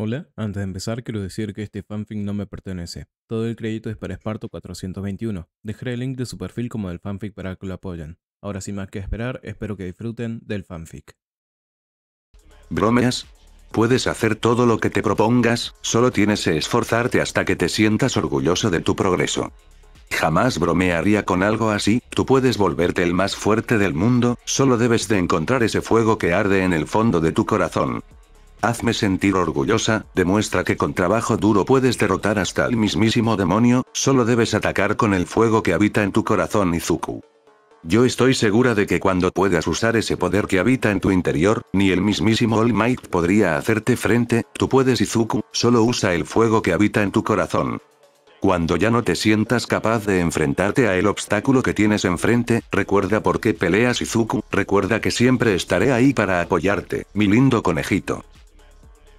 Hola, antes de empezar quiero decir que este fanfic no me pertenece. Todo el crédito es para Esparto 421. Dejaré el link de su perfil como del fanfic para que lo apoyen. Ahora sin más que esperar, espero que disfruten del fanfic. Bromeas. Puedes hacer todo lo que te propongas, solo tienes que esforzarte hasta que te sientas orgulloso de tu progreso. Jamás bromearía con algo así, tú puedes volverte el más fuerte del mundo, solo debes de encontrar ese fuego que arde en el fondo de tu corazón. Hazme sentir orgullosa, demuestra que con trabajo duro puedes derrotar hasta el mismísimo demonio, solo debes atacar con el fuego que habita en tu corazón Izuku. Yo estoy segura de que cuando puedas usar ese poder que habita en tu interior, ni el mismísimo All Might podría hacerte frente, tú puedes Izuku, solo usa el fuego que habita en tu corazón. Cuando ya no te sientas capaz de enfrentarte a el obstáculo que tienes enfrente, recuerda por qué peleas Izuku, recuerda que siempre estaré ahí para apoyarte, mi lindo conejito.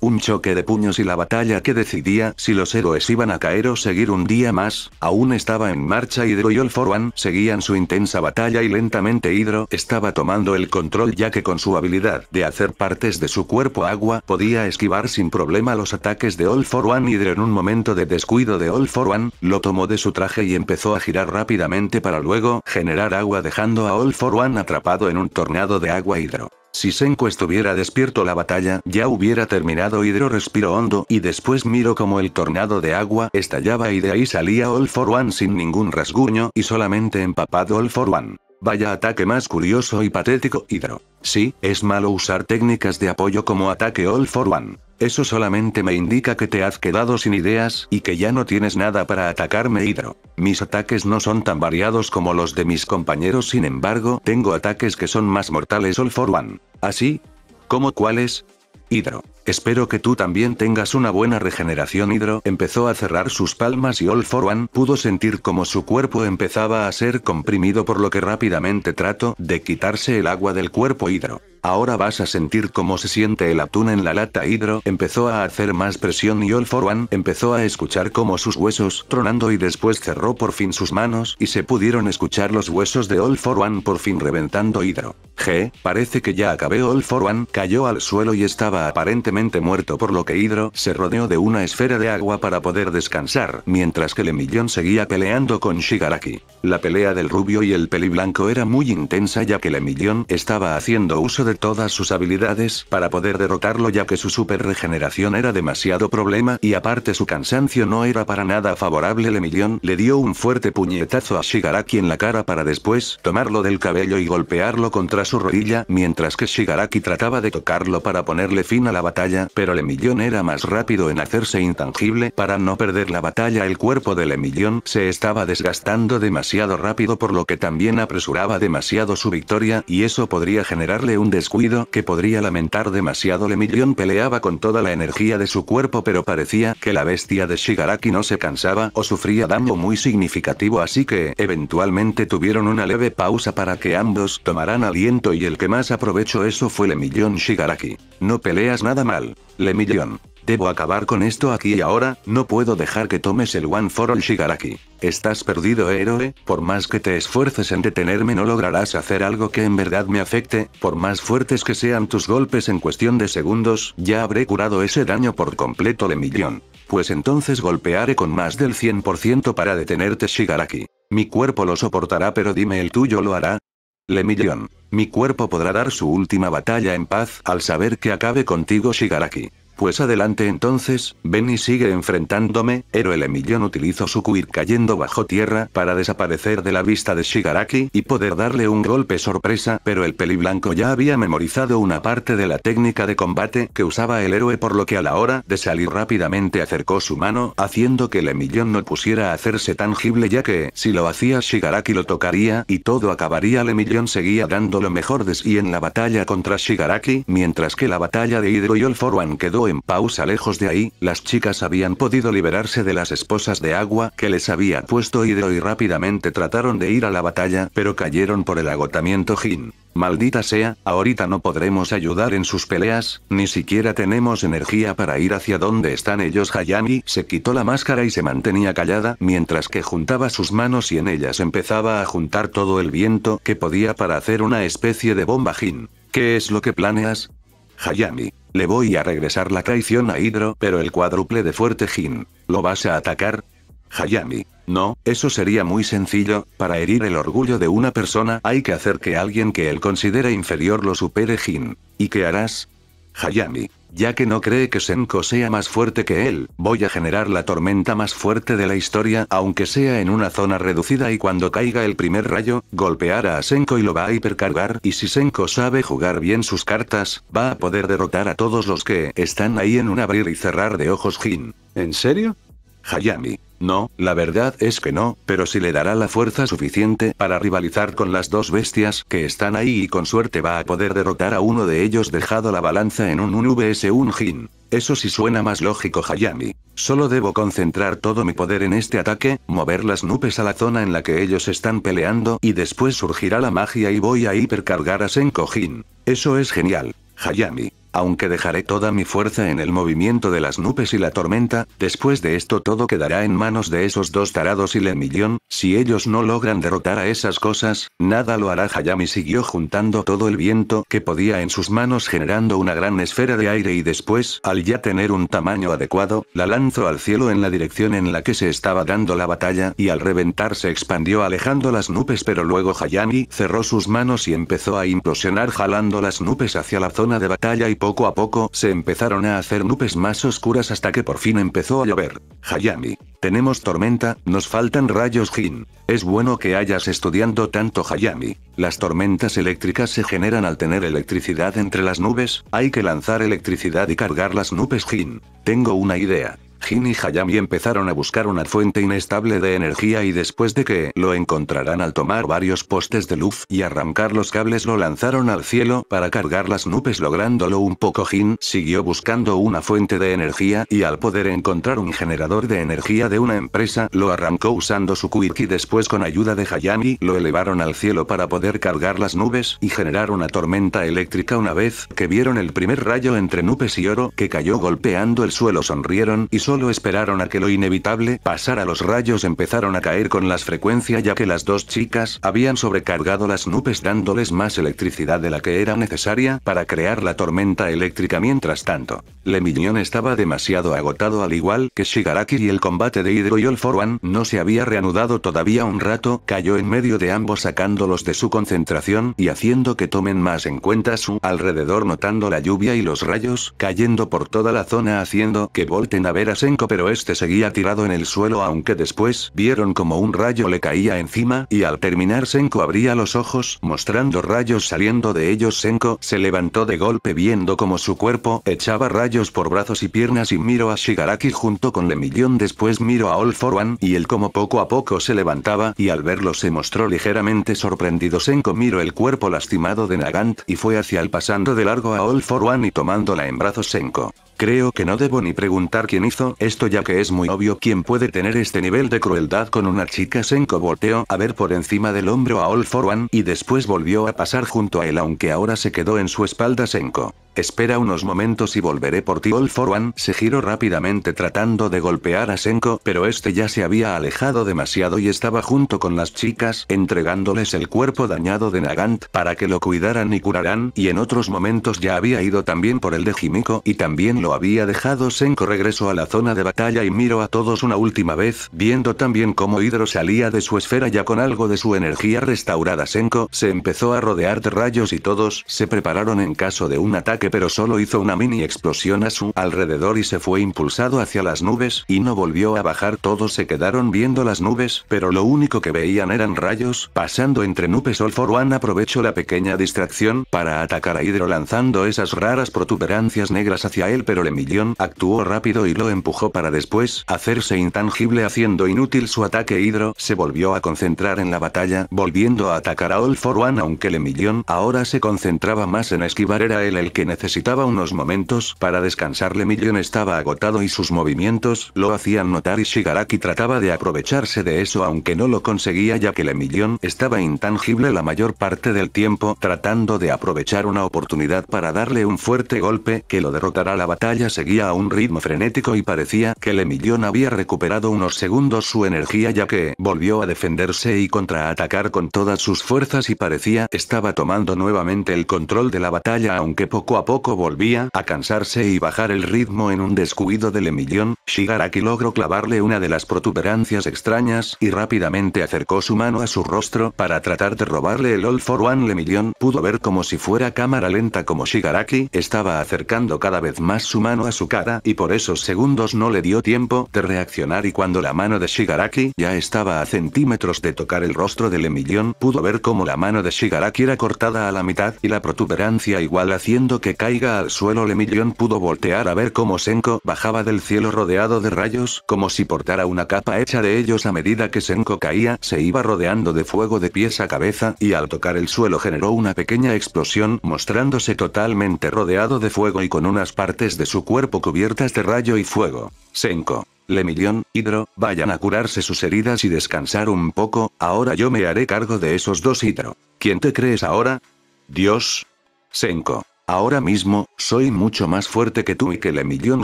Un choque de puños y la batalla que decidía si los héroes iban a caer o seguir un día más, aún estaba en marcha Hydro y All For One seguían su intensa batalla y lentamente Hydro estaba tomando el control ya que con su habilidad de hacer partes de su cuerpo agua podía esquivar sin problema los ataques de All For One Hydro en un momento de descuido de All For One, lo tomó de su traje y empezó a girar rápidamente para luego generar agua dejando a All For One atrapado en un tornado de agua Hidro. Si Senko estuviera despierto la batalla ya hubiera terminado Hidro respiro hondo y después miro como el tornado de agua estallaba y de ahí salía All for One sin ningún rasguño y solamente empapado All for One. Vaya ataque más curioso y patético, Hydro. Sí, es malo usar técnicas de apoyo como ataque All for One. Eso solamente me indica que te has quedado sin ideas y que ya no tienes nada para atacarme Hidro. Mis ataques no son tan variados como los de mis compañeros sin embargo tengo ataques que son más mortales All for One. ¿Así? ¿Cómo cuáles? Hidro. Espero que tú también tengas una buena regeneración. Hidro empezó a cerrar sus palmas y All For One pudo sentir como su cuerpo empezaba a ser comprimido por lo que rápidamente trató de quitarse el agua del cuerpo Hidro. Ahora vas a sentir cómo se siente el atún en la lata hidro. Empezó a hacer más presión y All for One empezó a escuchar cómo sus huesos tronando y después cerró por fin sus manos y se pudieron escuchar los huesos de All for One por fin reventando hidro. G, parece que ya acabé All for One cayó al suelo y estaba aparentemente muerto por lo que hidro se rodeó de una esfera de agua para poder descansar mientras que Lemillón seguía peleando con Shigaraki. La pelea del rubio y el peli blanco era muy intensa ya que Lemillón estaba haciendo uso de todas sus habilidades para poder derrotarlo ya que su super regeneración era demasiado problema y aparte su cansancio no era para nada favorable Lemillion le dio un fuerte puñetazo a Shigaraki en la cara para después tomarlo del cabello y golpearlo contra su rodilla mientras que Shigaraki trataba de tocarlo para ponerle fin a la batalla pero Lemillón era más rápido en hacerse intangible para no perder la batalla el cuerpo de Lemillón se estaba desgastando demasiado rápido por lo que también apresuraba demasiado su victoria y eso podría generarle un descuido que podría lamentar demasiado. Lemillion peleaba con toda la energía de su cuerpo pero parecía que la bestia de Shigaraki no se cansaba o sufría daño muy significativo así que eventualmente tuvieron una leve pausa para que ambos tomaran aliento y el que más aprovechó eso fue Lemillion Shigaraki. No peleas nada mal. Lemillion. Debo acabar con esto aquí y ahora, no puedo dejar que tomes el One for All Shigaraki. Estás perdido eh, héroe, por más que te esfuerces en detenerme no lograrás hacer algo que en verdad me afecte, por más fuertes que sean tus golpes en cuestión de segundos, ya habré curado ese daño por completo Lemillion. Pues entonces golpearé con más del 100% para detenerte Shigaraki. Mi cuerpo lo soportará pero dime el tuyo lo hará, Lemillion. Mi cuerpo podrá dar su última batalla en paz al saber que acabe contigo Shigaraki. Pues adelante entonces, Benny sigue enfrentándome, héroe Lemillón utilizó su cuir cayendo bajo tierra para desaparecer de la vista de Shigaraki y poder darle un golpe sorpresa pero el peli blanco ya había memorizado una parte de la técnica de combate que usaba el héroe por lo que a la hora de salir rápidamente acercó su mano haciendo que Lemillón no pusiera a hacerse tangible ya que si lo hacía Shigaraki lo tocaría y todo acabaría Lemillon seguía dando lo mejor de sí en la batalla contra Shigaraki mientras que la batalla de Hidro y One quedó en pausa lejos de ahí, las chicas habían podido liberarse de las esposas de agua que les había puesto Hidro y rápidamente trataron de ir a la batalla, pero cayeron por el agotamiento Jin. Maldita sea, ahorita no podremos ayudar en sus peleas, ni siquiera tenemos energía para ir hacia donde están ellos. Hayami se quitó la máscara y se mantenía callada mientras que juntaba sus manos y en ellas empezaba a juntar todo el viento que podía para hacer una especie de bomba Jin. ¿Qué es lo que planeas? Hayami. Le voy a regresar la traición a Hidro, pero el cuádruple de fuerte Jin. ¿Lo vas a atacar? Hayami. No, eso sería muy sencillo, para herir el orgullo de una persona hay que hacer que alguien que él considera inferior lo supere Jin. ¿Y qué harás? Hayami. Ya que no cree que Senko sea más fuerte que él, voy a generar la tormenta más fuerte de la historia aunque sea en una zona reducida y cuando caiga el primer rayo, golpeará a Senko y lo va a hipercargar y si Senko sabe jugar bien sus cartas, va a poder derrotar a todos los que están ahí en un abrir y cerrar de ojos Jin. ¿En serio? Hayami. No, la verdad es que no, pero si le dará la fuerza suficiente para rivalizar con las dos bestias que están ahí y con suerte va a poder derrotar a uno de ellos dejado la balanza en un 1vs un Jin. Eso sí suena más lógico Hayami. Solo debo concentrar todo mi poder en este ataque, mover las nubes a la zona en la que ellos están peleando y después surgirá la magia y voy a hipercargar a Senko Jin. Eso es genial. Hayami. Aunque dejaré toda mi fuerza en el movimiento de las nubes y la tormenta, después de esto todo quedará en manos de esos dos tarados y millón si ellos no logran derrotar a esas cosas, nada lo hará Hayami siguió juntando todo el viento que podía en sus manos generando una gran esfera de aire y después, al ya tener un tamaño adecuado, la lanzó al cielo en la dirección en la que se estaba dando la batalla y al reventar se expandió alejando las nubes pero luego Hayami cerró sus manos y empezó a implosionar jalando las nubes hacia la zona de batalla y poco a poco se empezaron a hacer nubes más oscuras hasta que por fin empezó a llover. Hayami. Tenemos tormenta, nos faltan rayos Jin. Es bueno que hayas estudiando tanto Hayami. Las tormentas eléctricas se generan al tener electricidad entre las nubes, hay que lanzar electricidad y cargar las nubes Jin. Tengo una idea. Jin y Hayami empezaron a buscar una fuente inestable de energía y después de que lo encontraran al tomar varios postes de luz y arrancar los cables lo lanzaron al cielo para cargar las nubes lográndolo un poco Jin siguió buscando una fuente de energía y al poder encontrar un generador de energía de una empresa lo arrancó usando su quick y después con ayuda de Hayami lo elevaron al cielo para poder cargar las nubes y generar una tormenta eléctrica una vez que vieron el primer rayo entre nubes y oro que cayó golpeando el suelo sonrieron y solo esperaron a que lo inevitable pasara los rayos empezaron a caer con las frecuencias ya que las dos chicas habían sobrecargado las nubes dándoles más electricidad de la que era necesaria para crear la tormenta eléctrica mientras tanto. Lemillion estaba demasiado agotado al igual que Shigaraki y el combate de Hydro y All For One no se había reanudado todavía un rato cayó en medio de ambos sacándolos de su concentración y haciendo que tomen más en cuenta su alrededor notando la lluvia y los rayos cayendo por toda la zona haciendo que volten a ver a senko pero este seguía tirado en el suelo aunque después vieron como un rayo le caía encima y al terminar Senko abría los ojos mostrando rayos saliendo de ellos Senko se levantó de golpe viendo como su cuerpo echaba rayos por brazos y piernas y miró a Shigaraki junto con millón después miró a All For One y él como poco a poco se levantaba y al verlo se mostró ligeramente sorprendido Senko miró el cuerpo lastimado de Nagant y fue hacia el pasando de largo a All For One y tomándola en brazos Senko. Creo que no debo ni preguntar quién hizo esto ya que es muy obvio quién puede tener este nivel de crueldad con una chica Senko volteó a ver por encima del hombro a All For One y después volvió a pasar junto a él aunque ahora se quedó en su espalda Senko. Espera unos momentos y volveré por ti All For One se giró rápidamente tratando de golpear a Senko pero este ya se había alejado demasiado y estaba junto con las chicas entregándoles el cuerpo dañado de Nagant para que lo cuidaran y curaran y en otros momentos ya había ido también por el de Jimiko y también lo había dejado Senko regreso a la zona de batalla y miró a todos una última vez, viendo también cómo Hidro salía de su esfera ya con algo de su energía restaurada. Senko se empezó a rodear de rayos y todos se prepararon en caso de un ataque pero solo hizo una mini explosión a su alrededor y se fue impulsado hacia las nubes y no volvió a bajar todos se quedaron viendo las nubes pero lo único que veían eran rayos pasando entre nubes one aprovechó la pequeña distracción para atacar a Hidro lanzando esas raras protuberancias negras hacia él pero pero Lemillón actuó rápido y lo empujó para después hacerse intangible haciendo inútil su ataque hidro. Se volvió a concentrar en la batalla, volviendo a atacar a All for One aunque Lemillón ahora se concentraba más en esquivar era él el que necesitaba unos momentos para descansar. Lemillón estaba agotado y sus movimientos lo hacían notar y Shigaraki trataba de aprovecharse de eso aunque no lo conseguía ya que Lemillón estaba intangible la mayor parte del tiempo tratando de aprovechar una oportunidad para darle un fuerte golpe que lo derrotará la batalla seguía a un ritmo frenético y parecía que el había recuperado unos segundos su energía ya que volvió a defenderse y contraatacar con todas sus fuerzas y parecía estaba tomando nuevamente el control de la batalla aunque poco a poco volvía a cansarse y bajar el ritmo en un descuido de Emillón, Shigaraki logró clavarle una de las protuberancias extrañas y rápidamente acercó su mano a su rostro para tratar de robarle el All for One Le Million. Pudo ver como si fuera cámara lenta como Shigaraki estaba acercando cada vez más su mano a su cara y por esos segundos no le dio tiempo de reaccionar y cuando la mano de Shigaraki ya estaba a centímetros de tocar el rostro de Le Million, pudo ver como la mano de Shigaraki era cortada a la mitad y la protuberancia igual haciendo que caiga al suelo Le Million pudo voltear a ver como Senko bajaba del cielo rodeado de rayos, como si portara una capa hecha de ellos a medida que Senko caía, se iba rodeando de fuego de pies a cabeza, y al tocar el suelo generó una pequeña explosión, mostrándose totalmente rodeado de fuego y con unas partes de su cuerpo cubiertas de rayo y fuego. Senko. Lemillón, Hidro, vayan a curarse sus heridas y descansar un poco, ahora yo me haré cargo de esos dos Hidro. ¿Quién te crees ahora? Dios. Senko. Ahora mismo, soy mucho más fuerte que tú y que Le millón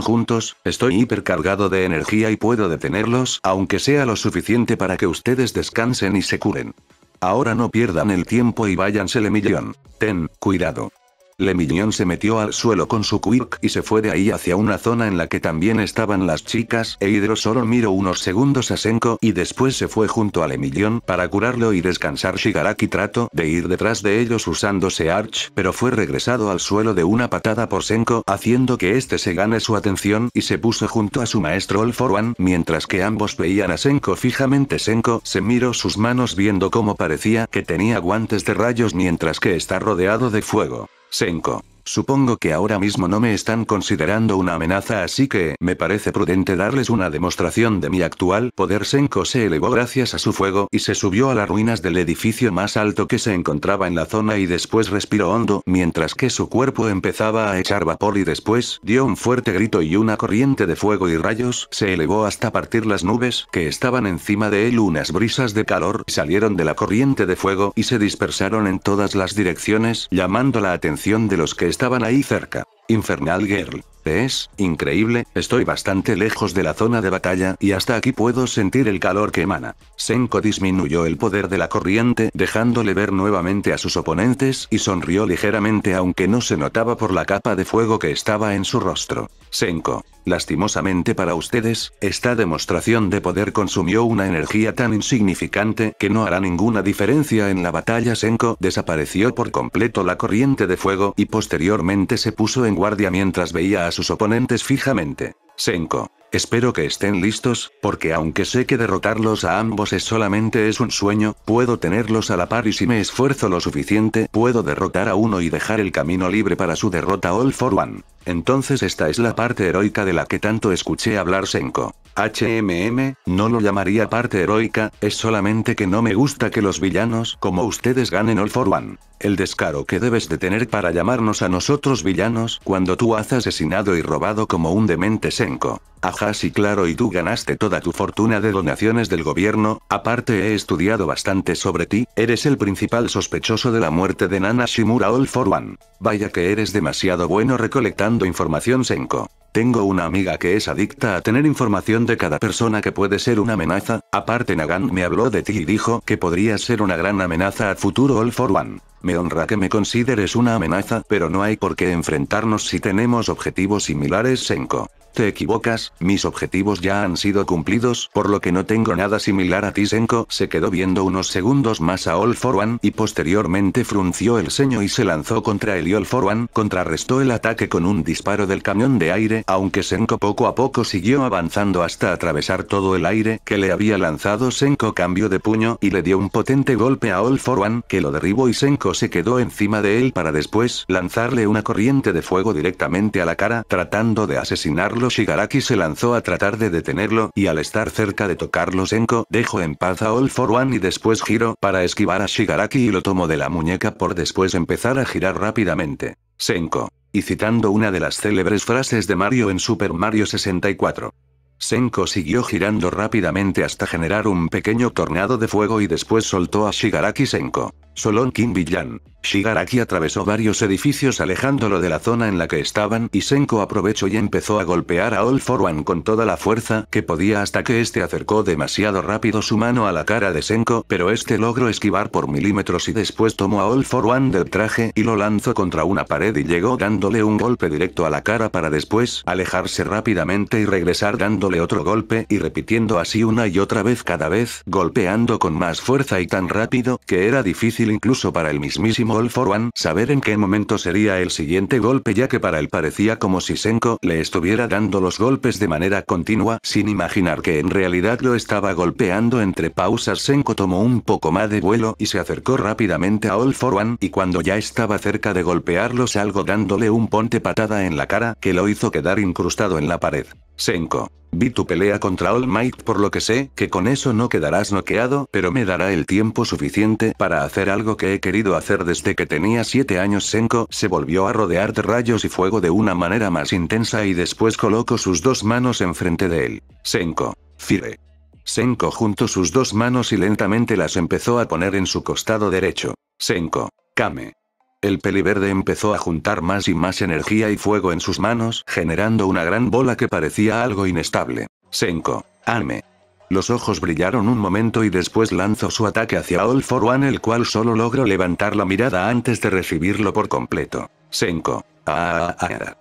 juntos, estoy hipercargado de energía y puedo detenerlos aunque sea lo suficiente para que ustedes descansen y se curen. Ahora no pierdan el tiempo y váyanse millón. Ten, cuidado. Le se metió al suelo con su quirk y se fue de ahí hacia una zona en la que también estaban las chicas e Hidro solo miró unos segundos a Senko y después se fue junto a Le para curarlo y descansar Shigaraki trató de ir detrás de ellos usándose Arch pero fue regresado al suelo de una patada por Senko haciendo que este se gane su atención y se puso junto a su maestro All For One mientras que ambos veían a Senko fijamente Senko se miró sus manos viendo cómo parecía que tenía guantes de rayos mientras que está rodeado de fuego. 5. Supongo que ahora mismo no me están considerando una amenaza así que me parece prudente darles una demostración de mi actual poder. Senko se elevó gracias a su fuego y se subió a las ruinas del edificio más alto que se encontraba en la zona y después respiró hondo mientras que su cuerpo empezaba a echar vapor y después dio un fuerte grito y una corriente de fuego y rayos se elevó hasta partir las nubes que estaban encima de él unas brisas de calor salieron de la corriente de fuego y se dispersaron en todas las direcciones llamando la atención de los que estaban ahí cerca. Infernal Girl. Es increíble, estoy bastante lejos de la zona de batalla y hasta aquí puedo sentir el calor que emana. Senko disminuyó el poder de la corriente dejándole ver nuevamente a sus oponentes y sonrió ligeramente aunque no se notaba por la capa de fuego que estaba en su rostro. Senko, Lastimosamente para ustedes, esta demostración de poder consumió una energía tan insignificante que no hará ninguna diferencia en la batalla. Senko desapareció por completo la corriente de fuego y posteriormente se puso en guardia mientras veía a sus oponentes fijamente. Senko. Espero que estén listos, porque aunque sé que derrotarlos a ambos es solamente es un sueño, puedo tenerlos a la par y si me esfuerzo lo suficiente puedo derrotar a uno y dejar el camino libre para su derrota All for One. Entonces esta es la parte heroica de la que tanto escuché hablar Senko. HMM, no lo llamaría parte heroica, es solamente que no me gusta que los villanos como ustedes ganen All for One. El descaro que debes de tener para llamarnos a nosotros villanos cuando tú has asesinado y robado como un demente Senko. Ajá sí claro y tú ganaste toda tu fortuna de donaciones del gobierno, aparte he estudiado bastante sobre ti, eres el principal sospechoso de la muerte de Nana Shimura All for One. Vaya que eres demasiado bueno recolectando información Senko. Tengo una amiga que es adicta a tener información de cada persona que puede ser una amenaza, aparte Nagan me habló de ti y dijo que podría ser una gran amenaza al futuro All for One. Me honra que me consideres una amenaza, pero no hay por qué enfrentarnos si tenemos objetivos similares Senko. Te equivocas, mis objetivos ya han sido cumplidos, por lo que no tengo nada similar a ti Senko se quedó viendo unos segundos más a All For One y posteriormente frunció el ceño y se lanzó contra el All For One contrarrestó el ataque con un disparo del camión de aire aunque Senko poco a poco siguió avanzando hasta atravesar todo el aire que le había lanzado Senko cambió de puño y le dio un potente golpe a All For One que lo derribó y Senko se quedó encima de él para después lanzarle una corriente de fuego directamente a la cara tratando de asesinarlo Shigaraki se lanzó a tratar de detenerlo y al estar cerca de tocarlo Senko dejó en paz a All for One y después giró para esquivar a Shigaraki y lo tomó de la muñeca por después empezar a girar rápidamente. Senko. Y citando una de las célebres frases de Mario en Super Mario 64. Senko siguió girando rápidamente hasta generar un pequeño tornado de fuego y después soltó a Shigaraki Senko. Solon Kim Villan. Shigaraki atravesó varios edificios alejándolo de la zona en la que estaban y Senko aprovechó y empezó a golpear a All For One con toda la fuerza que podía hasta que este acercó demasiado rápido su mano a la cara de Senko, pero este logró esquivar por milímetros y después tomó a All For One del traje y lo lanzó contra una pared y llegó dándole un golpe directo a la cara para después alejarse rápidamente y regresar dando le otro golpe y repitiendo así una y otra vez cada vez, golpeando con más fuerza y tan rápido, que era difícil incluso para el mismísimo All for One saber en qué momento sería el siguiente golpe ya que para él parecía como si Senko le estuviera dando los golpes de manera continua sin imaginar que en realidad lo estaba golpeando entre pausas Senko tomó un poco más de vuelo y se acercó rápidamente a All for One y cuando ya estaba cerca de golpearlo salgo dándole un ponte patada en la cara que lo hizo quedar incrustado en la pared. Senko. Vi tu pelea contra All Might por lo que sé que con eso no quedarás noqueado, pero me dará el tiempo suficiente para hacer algo que he querido hacer desde que tenía 7 años. Senko se volvió a rodear de rayos y fuego de una manera más intensa y después colocó sus dos manos enfrente de él. Senko. Fire. Senko juntó sus dos manos y lentamente las empezó a poner en su costado derecho. Senko. Kame. El peliverde empezó a juntar más y más energía y fuego en sus manos, generando una gran bola que parecía algo inestable. Senko. Ame. Los ojos brillaron un momento y después lanzó su ataque hacia All for One, el cual solo logró levantar la mirada antes de recibirlo por completo. Senko. Ah, ah, ah, ah.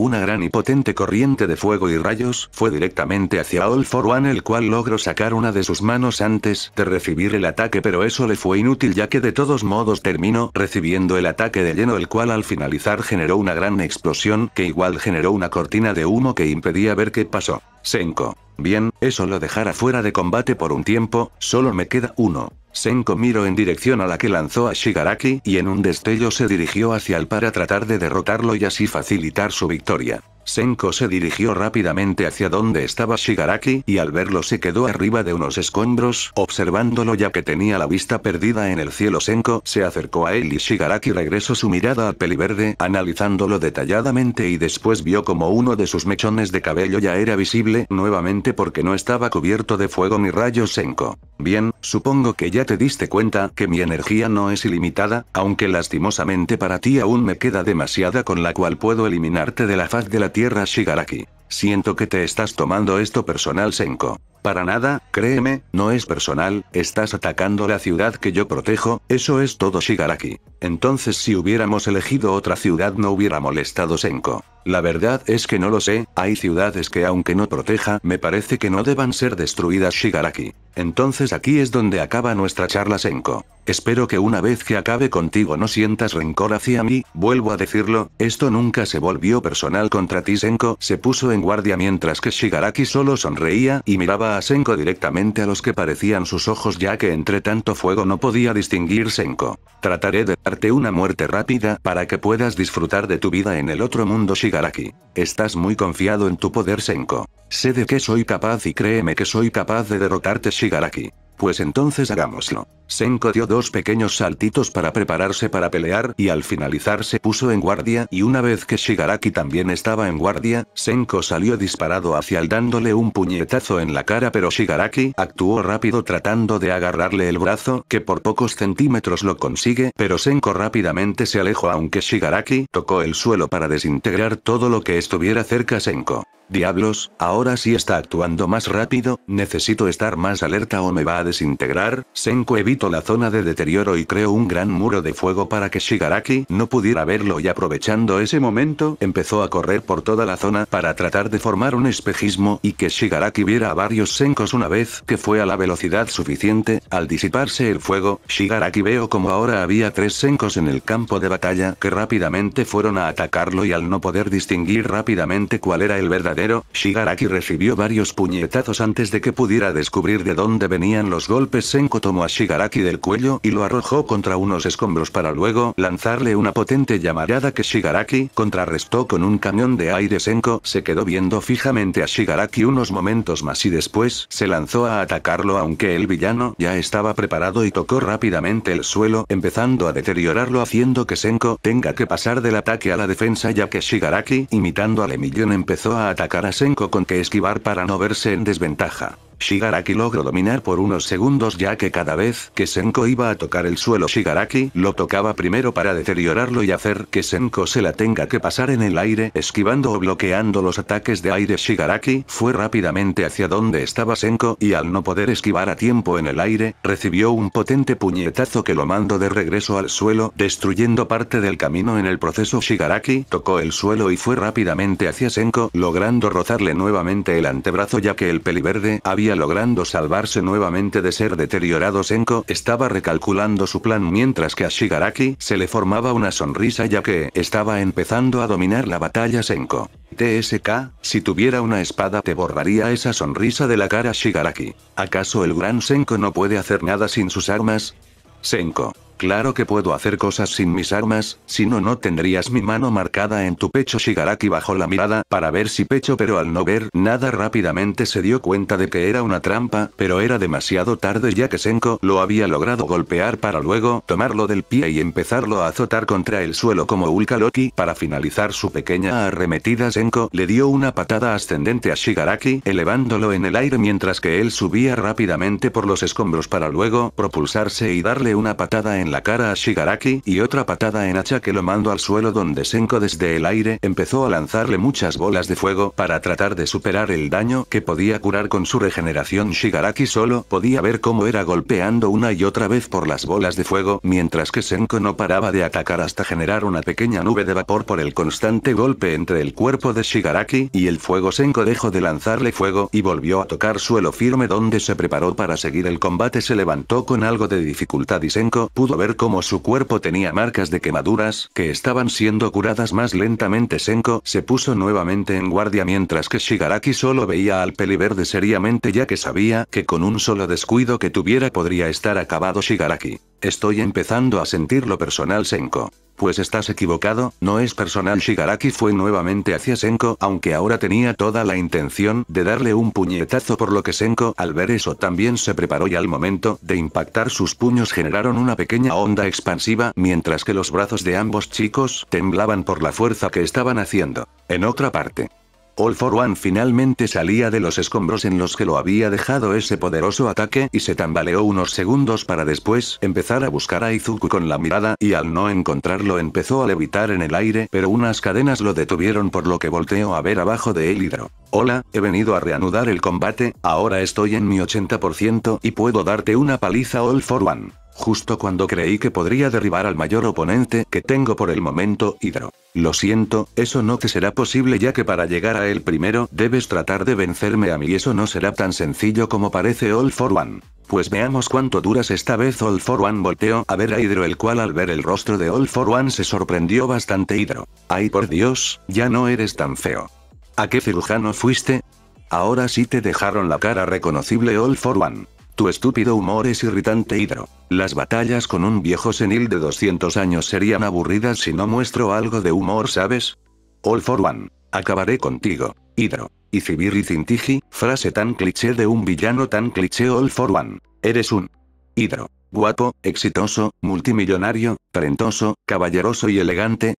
Una gran y potente corriente de fuego y rayos fue directamente hacia All For One el cual logró sacar una de sus manos antes de recibir el ataque pero eso le fue inútil ya que de todos modos terminó recibiendo el ataque de lleno el cual al finalizar generó una gran explosión que igual generó una cortina de humo que impedía ver qué pasó. Senko. Bien, eso lo dejará fuera de combate por un tiempo, solo me queda uno. Senko miró en dirección a la que lanzó a Shigaraki y en un destello se dirigió hacia el para tratar de derrotarlo y así facilitar su victoria. Senko se dirigió rápidamente hacia donde estaba Shigaraki y al verlo se quedó arriba de unos escombros, observándolo ya que tenía la vista perdida en el cielo. Senko se acercó a él y Shigaraki regresó su mirada a Peliverde analizándolo detalladamente y después vio como uno de sus mechones de cabello ya era visible nuevamente porque no estaba cubierto de fuego ni rayos Senko. Bien, supongo que ya te diste cuenta que mi energía no es ilimitada, aunque lastimosamente para ti aún me queda demasiada con la cual puedo eliminarte de la faz de la tierra Shigaraki. Siento que te estás tomando esto personal Senko. Para nada, créeme, no es personal, estás atacando la ciudad que yo protejo, eso es todo Shigaraki. Entonces si hubiéramos elegido otra ciudad no hubiera molestado Senko. La verdad es que no lo sé, hay ciudades que aunque no proteja, me parece que no deban ser destruidas Shigaraki. Entonces aquí es donde acaba nuestra charla Senko. Espero que una vez que acabe contigo no sientas rencor hacia mí, vuelvo a decirlo, esto nunca se volvió personal contra ti Senko se puso en guardia mientras que Shigaraki solo sonreía y miraba a Senko directamente a los que parecían sus ojos ya que entre tanto fuego no podía distinguir Senko. Trataré de darte una muerte rápida para que puedas disfrutar de tu vida en el otro mundo Shigaraki. Estás muy confiado en tu poder Senko. Sé de que soy capaz y créeme que soy capaz de derrotarte Shigaraki. Pues entonces hagámoslo. Senko dio dos pequeños saltitos para prepararse para pelear y al finalizar se puso en guardia y una vez que Shigaraki también estaba en guardia, Senko salió disparado hacia él dándole un puñetazo en la cara pero Shigaraki actuó rápido tratando de agarrarle el brazo que por pocos centímetros lo consigue pero Senko rápidamente se alejó aunque Shigaraki tocó el suelo para desintegrar todo lo que estuviera cerca Senko. Diablos, ahora sí está actuando más rápido, necesito estar más alerta o me va a desintegrar, Senko evitó la zona de deterioro y creó un gran muro de fuego para que Shigaraki no pudiera verlo y aprovechando ese momento empezó a correr por toda la zona para tratar de formar un espejismo y que Shigaraki viera a varios Senkos una vez que fue a la velocidad suficiente, al disiparse el fuego, Shigaraki veo como ahora había tres Senkos en el campo de batalla que rápidamente fueron a atacarlo y al no poder distinguir rápidamente cuál era el verdadero, Shigaraki recibió varios puñetazos antes de que pudiera descubrir de dónde venían los golpes Senko tomó a Shigaraki del cuello y lo arrojó contra unos escombros para luego lanzarle una potente llamarada que Shigaraki contrarrestó con un cañón de aire Senko se quedó viendo fijamente a Shigaraki unos momentos más y después se lanzó a atacarlo aunque el villano ya estaba preparado y tocó rápidamente el suelo empezando a deteriorarlo haciendo que Senko tenga que pasar del ataque a la defensa ya que Shigaraki imitando al Emillón empezó a atacar a Senko con que esquivar para no verse en desventaja. Shigaraki logró dominar por unos segundos ya que cada vez que Senko iba a tocar el suelo Shigaraki lo tocaba primero para deteriorarlo y hacer que Senko se la tenga que pasar en el aire esquivando o bloqueando los ataques de aire Shigaraki fue rápidamente hacia donde estaba Senko y al no poder esquivar a tiempo en el aire, recibió un potente puñetazo que lo mandó de regreso al suelo destruyendo parte del camino en el proceso Shigaraki tocó el suelo y fue rápidamente hacia Senko logrando rozarle nuevamente el antebrazo ya que el peliverde había logrando salvarse nuevamente de ser deteriorado Senko estaba recalculando su plan mientras que a Shigaraki se le formaba una sonrisa ya que estaba empezando a dominar la batalla Senko. TSK, si tuviera una espada te borraría esa sonrisa de la cara Shigaraki. ¿Acaso el gran Senko no puede hacer nada sin sus armas? Senko. Claro que puedo hacer cosas sin mis armas, si no no tendrías mi mano marcada en tu pecho Shigaraki bajó la mirada para ver si pecho pero al no ver nada rápidamente se dio cuenta de que era una trampa, pero era demasiado tarde ya que Senko lo había logrado golpear para luego tomarlo del pie y empezarlo a azotar contra el suelo como Ulka Loki para finalizar su pequeña arremetida Senko le dio una patada ascendente a Shigaraki elevándolo en el aire mientras que él subía rápidamente por los escombros para luego propulsarse y darle una patada en la cara a Shigaraki y otra patada en hacha que lo mandó al suelo donde Senko desde el aire empezó a lanzarle muchas bolas de fuego para tratar de superar el daño que podía curar con su regeneración Shigaraki solo podía ver cómo era golpeando una y otra vez por las bolas de fuego mientras que Senko no paraba de atacar hasta generar una pequeña nube de vapor por el constante golpe entre el cuerpo de Shigaraki y el fuego Senko dejó de lanzarle fuego y volvió a tocar suelo firme donde se preparó para seguir el combate se levantó con algo de dificultad y Senko pudo ver cómo su cuerpo tenía marcas de quemaduras, que estaban siendo curadas más lentamente Senko se puso nuevamente en guardia mientras que Shigaraki solo veía al peliverde seriamente ya que sabía que con un solo descuido que tuviera podría estar acabado Shigaraki. Estoy empezando a sentirlo personal Senko. Pues estás equivocado, no es personal. Shigaraki fue nuevamente hacia Senko, aunque ahora tenía toda la intención de darle un puñetazo por lo que Senko al ver eso también se preparó y al momento de impactar sus puños generaron una pequeña onda expansiva mientras que los brazos de ambos chicos temblaban por la fuerza que estaban haciendo. En otra parte, All for One finalmente salía de los escombros en los que lo había dejado ese poderoso ataque y se tambaleó unos segundos para después empezar a buscar a Izuku con la mirada y al no encontrarlo empezó a levitar en el aire pero unas cadenas lo detuvieron por lo que volteó a ver abajo de él Hidro. Hola, he venido a reanudar el combate, ahora estoy en mi 80% y puedo darte una paliza All for One. Justo cuando creí que podría derribar al mayor oponente que tengo por el momento, Hidro. Lo siento, eso no te será posible ya que para llegar a él primero debes tratar de vencerme a mí y eso no será tan sencillo como parece All for One. Pues veamos cuánto duras esta vez All for One volteó a ver a Hydro el cual al ver el rostro de All for One se sorprendió bastante Hydro. Ay por Dios, ya no eres tan feo. ¿A qué cirujano fuiste? Ahora sí te dejaron la cara reconocible All for One. Tu estúpido humor es irritante, Hidro. Las batallas con un viejo senil de 200 años serían aburridas si no muestro algo de humor, ¿sabes? All for one. Acabaré contigo, Hidro. Y Cibiri Cintigi, frase tan cliché de un villano tan cliché All for one. Eres un... Hidro. Guapo, exitoso, multimillonario, talentoso, caballeroso y elegante.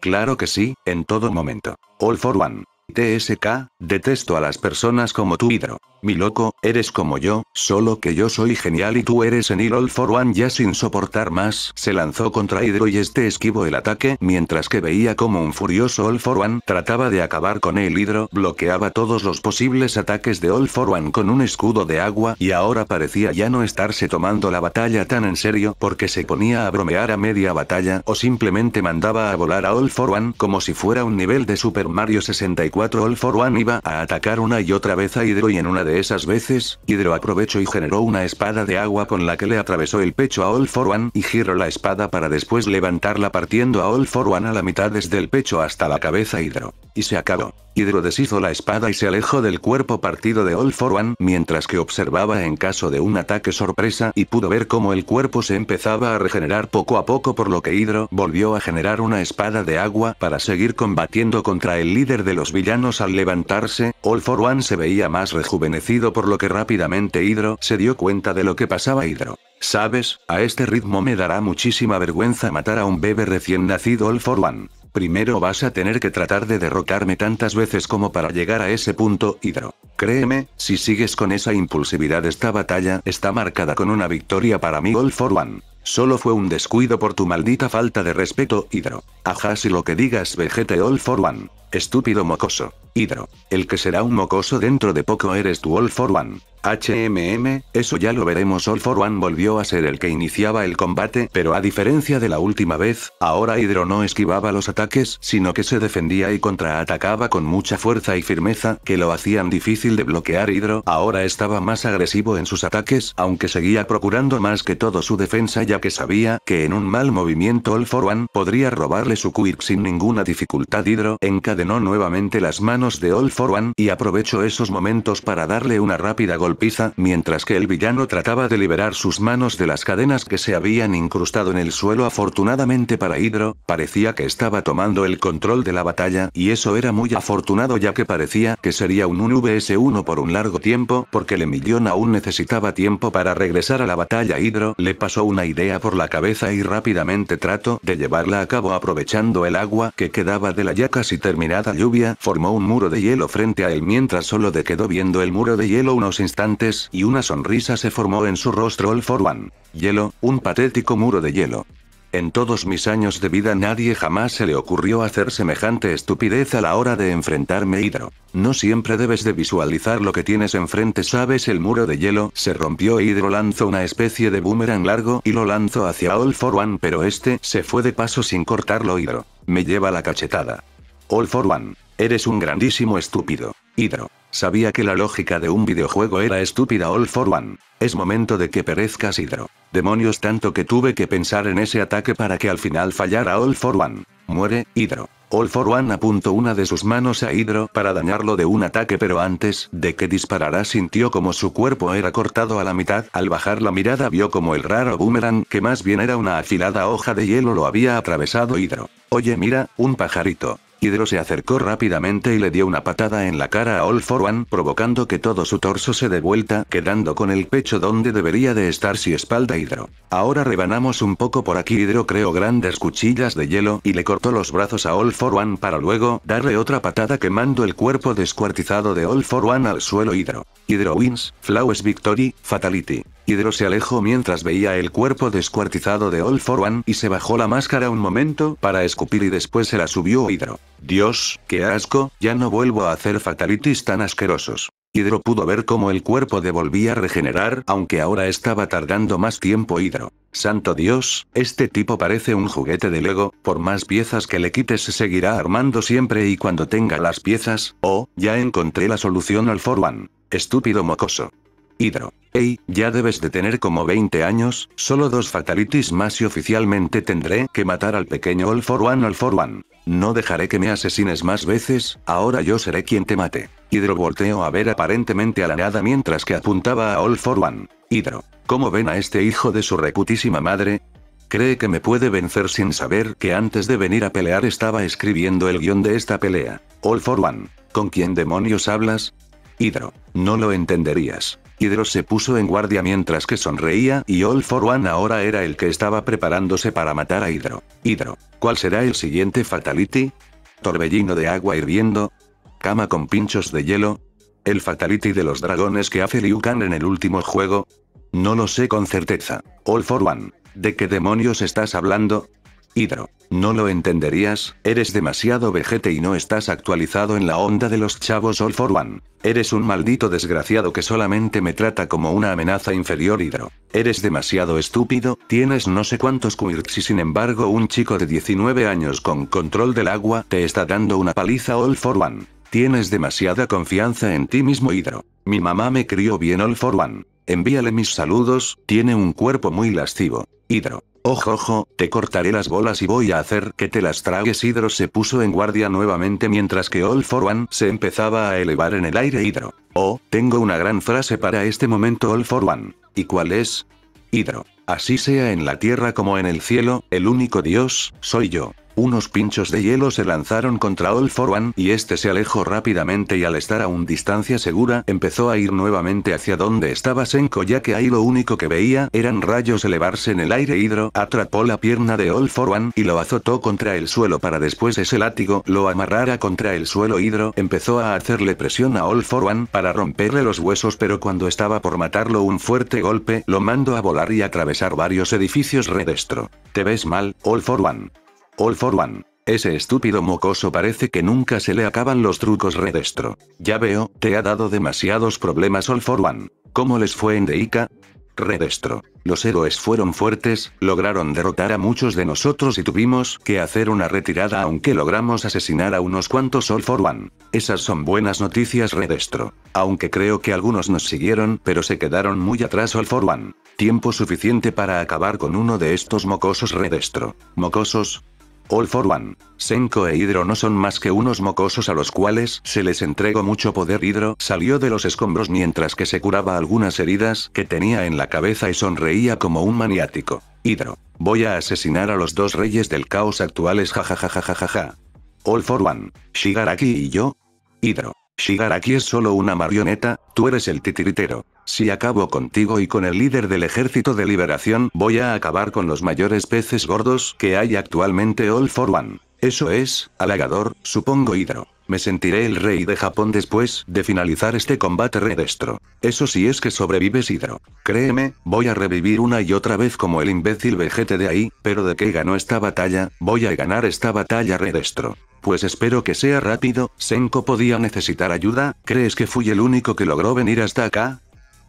Claro que sí, en todo momento. All for one. TSK, detesto a las personas como tú, Hidro. Mi loco, eres como yo, solo que yo soy genial y tú eres en All for One. Ya sin soportar más, se lanzó contra Hidro y este esquivó el ataque, mientras que veía como un furioso All for One trataba de acabar con el Hidro, bloqueaba todos los posibles ataques de All for One con un escudo de agua, y ahora parecía ya no estarse tomando la batalla tan en serio, porque se ponía a bromear a media batalla, o simplemente mandaba a volar a All for One como si fuera un nivel de Super Mario 64. 4 All for One iba a atacar una y otra vez a Hydro y en una de esas veces, Hydro aprovechó y generó una espada de agua con la que le atravesó el pecho a All for One y giró la espada para después levantarla partiendo a All for One a la mitad desde el pecho hasta la cabeza Hidro. Y se acabó. Hidro deshizo la espada y se alejó del cuerpo partido de All For One mientras que observaba en caso de un ataque sorpresa y pudo ver cómo el cuerpo se empezaba a regenerar poco a poco por lo que Hidro volvió a generar una espada de agua para seguir combatiendo contra el líder de los villanos al levantarse, All For One se veía más rejuvenecido por lo que rápidamente Hidro se dio cuenta de lo que pasaba Hidro. Sabes, a este ritmo me dará muchísima vergüenza matar a un bebé recién nacido All For One. Primero vas a tener que tratar de derrocarme tantas veces como para llegar a ese punto, Hidro. Créeme, si sigues con esa impulsividad esta batalla está marcada con una victoria para mí All for One. Solo fue un descuido por tu maldita falta de respeto, Hidro. Ajá si lo que digas vegete all for one. Estúpido mocoso. Hidro. El que será un mocoso dentro de poco eres tú, all for one. HMM, eso ya lo veremos. All for One volvió a ser el que iniciaba el combate, pero a diferencia de la última vez, ahora Hydro no esquivaba los ataques, sino que se defendía y contraatacaba con mucha fuerza y firmeza, que lo hacían difícil de bloquear. Hydro ahora estaba más agresivo en sus ataques, aunque seguía procurando más que todo su defensa ya que sabía que en un mal movimiento All for One podría robarle su Quick sin ninguna dificultad. Hydro encadenó nuevamente las manos de All for One y aprovechó esos momentos para darle una rápida golpe mientras que el villano trataba de liberar sus manos de las cadenas que se habían incrustado en el suelo. Afortunadamente para hidro parecía que estaba tomando el control de la batalla, y eso era muy afortunado ya que parecía que sería un 1vs1 por un largo tiempo, porque el millón aún necesitaba tiempo para regresar a la batalla. hidro le pasó una idea por la cabeza y rápidamente trató de llevarla a cabo aprovechando el agua que quedaba de la ya casi terminada lluvia, formó un muro de hielo frente a él mientras solo de quedó viendo el muro de hielo unos instantes y una sonrisa se formó en su rostro All for One. Hielo, un patético muro de hielo. En todos mis años de vida nadie jamás se le ocurrió hacer semejante estupidez a la hora de enfrentarme Hidro. No siempre debes de visualizar lo que tienes enfrente, sabes, el muro de hielo se rompió Hidro lanzó una especie de boomerang largo y lo lanzó hacia All for One, pero este se fue de paso sin cortarlo Hidro. Me lleva la cachetada. All for One. Eres un grandísimo estúpido. Hidro. Sabía que la lógica de un videojuego era estúpida all for one. Es momento de que perezcas hidro. Demonios tanto que tuve que pensar en ese ataque para que al final fallara all for one. Muere, hidro. All for One apuntó una de sus manos a Hydro para dañarlo de un ataque pero antes de que disparara sintió como su cuerpo era cortado a la mitad, al bajar la mirada vio como el raro boomerang que más bien era una afilada hoja de hielo lo había atravesado Hydro. Oye mira, un pajarito. Hydro se acercó rápidamente y le dio una patada en la cara a All For One provocando que todo su torso se devuelta, vuelta quedando con el pecho donde debería de estar si espalda Hydro. Ahora rebanamos un poco por aquí Hydro creó grandes cuchillas de hielo y le cortó los brazos a All For One para luego darle otra patada quemando el cuerpo descuartizado de All For One al suelo Hydro. Hydro wins, Flowers victory, fatality. Hidro se alejó mientras veía el cuerpo descuartizado de All For One y se bajó la máscara un momento para escupir y después se la subió Hidro. Dios, qué asco, ya no vuelvo a hacer fatalities tan asquerosos. Hidro pudo ver cómo el cuerpo devolvía a regenerar, aunque ahora estaba tardando más tiempo Hidro. Santo Dios, este tipo parece un juguete de Lego, por más piezas que le quites se seguirá armando siempre y cuando tenga las piezas, oh, ya encontré la solución al For One. Estúpido mocoso. Hidro, Ey, ya debes de tener como 20 años, solo dos fatalities más y oficialmente tendré que matar al pequeño All for One All for One. No dejaré que me asesines más veces, ahora yo seré quien te mate. Hidro volteó a ver aparentemente a la nada mientras que apuntaba a All for One. Hidro, ¿Cómo ven a este hijo de su reputísima madre? Cree que me puede vencer sin saber que antes de venir a pelear estaba escribiendo el guión de esta pelea. All for One. ¿Con quién demonios hablas? Hidro. No lo entenderías. Hidro se puso en guardia mientras que sonreía y All for One ahora era el que estaba preparándose para matar a Hidro. Hidro. ¿Cuál será el siguiente fatality? Torbellino de agua hirviendo. Cama con pinchos de hielo. El fatality de los dragones que hace Liu Kang en el último juego. No lo sé con certeza. All for One. ¿De qué demonios estás hablando? Hidro. No lo entenderías, eres demasiado vejete y no estás actualizado en la onda de los chavos All for One. Eres un maldito desgraciado que solamente me trata como una amenaza inferior Hidro. Eres demasiado estúpido, tienes no sé cuántos quirks y sin embargo un chico de 19 años con control del agua te está dando una paliza All for One. Tienes demasiada confianza en ti mismo Hidro. Mi mamá me crió bien All for One. Envíale mis saludos, tiene un cuerpo muy lascivo. Hidro. Ojo, ojo, te cortaré las bolas y voy a hacer que te las tragues. Hidro se puso en guardia nuevamente mientras que All for One se empezaba a elevar en el aire. Hidro, Oh, tengo una gran frase para este momento, All for One. ¿Y cuál es? Hidro, Así sea en la tierra como en el cielo, el único Dios, soy yo. Unos pinchos de hielo se lanzaron contra All For One y este se alejó rápidamente y al estar a una distancia segura empezó a ir nuevamente hacia donde estaba Senko ya que ahí lo único que veía eran rayos elevarse en el aire hidro atrapó la pierna de All For One y lo azotó contra el suelo para después ese látigo lo amarrara contra el suelo hidro empezó a hacerle presión a All For One para romperle los huesos pero cuando estaba por matarlo un fuerte golpe lo mandó a volar y atravesar varios edificios redestro. Te ves mal, All For One. All for one. Ese estúpido mocoso parece que nunca se le acaban los trucos redestro. Ya veo, te ha dado demasiados problemas All for One. ¿Cómo les fue en Deika? Redestro. Los héroes fueron fuertes, lograron derrotar a muchos de nosotros y tuvimos que hacer una retirada aunque logramos asesinar a unos cuantos All for One. Esas son buenas noticias Redestro. Aunque creo que algunos nos siguieron pero se quedaron muy atrás All for One. Tiempo suficiente para acabar con uno de estos mocosos Redestro. Mocosos, All for One. Senko e Hidro no son más que unos mocosos a los cuales se les entregó mucho poder. Hidro salió de los escombros mientras que se curaba algunas heridas que tenía en la cabeza y sonreía como un maniático. Hidro. Voy a asesinar a los dos reyes del caos actuales jajajajajaja. All for One. Shigaraki y yo. Hidro. Shigaraki es solo una marioneta, tú eres el titiritero. Si acabo contigo y con el líder del ejército de liberación voy a acabar con los mayores peces gordos que hay actualmente All for One. Eso es, halagador, supongo Hidro. Me sentiré el rey de Japón después de finalizar este combate redestro. Eso sí es que sobrevives Hidro. Créeme, voy a revivir una y otra vez como el imbécil vejete de ahí, pero de que ganó esta batalla, voy a ganar esta batalla redestro. Pues espero que sea rápido, Senko podía necesitar ayuda, ¿crees que fui el único que logró venir hasta acá?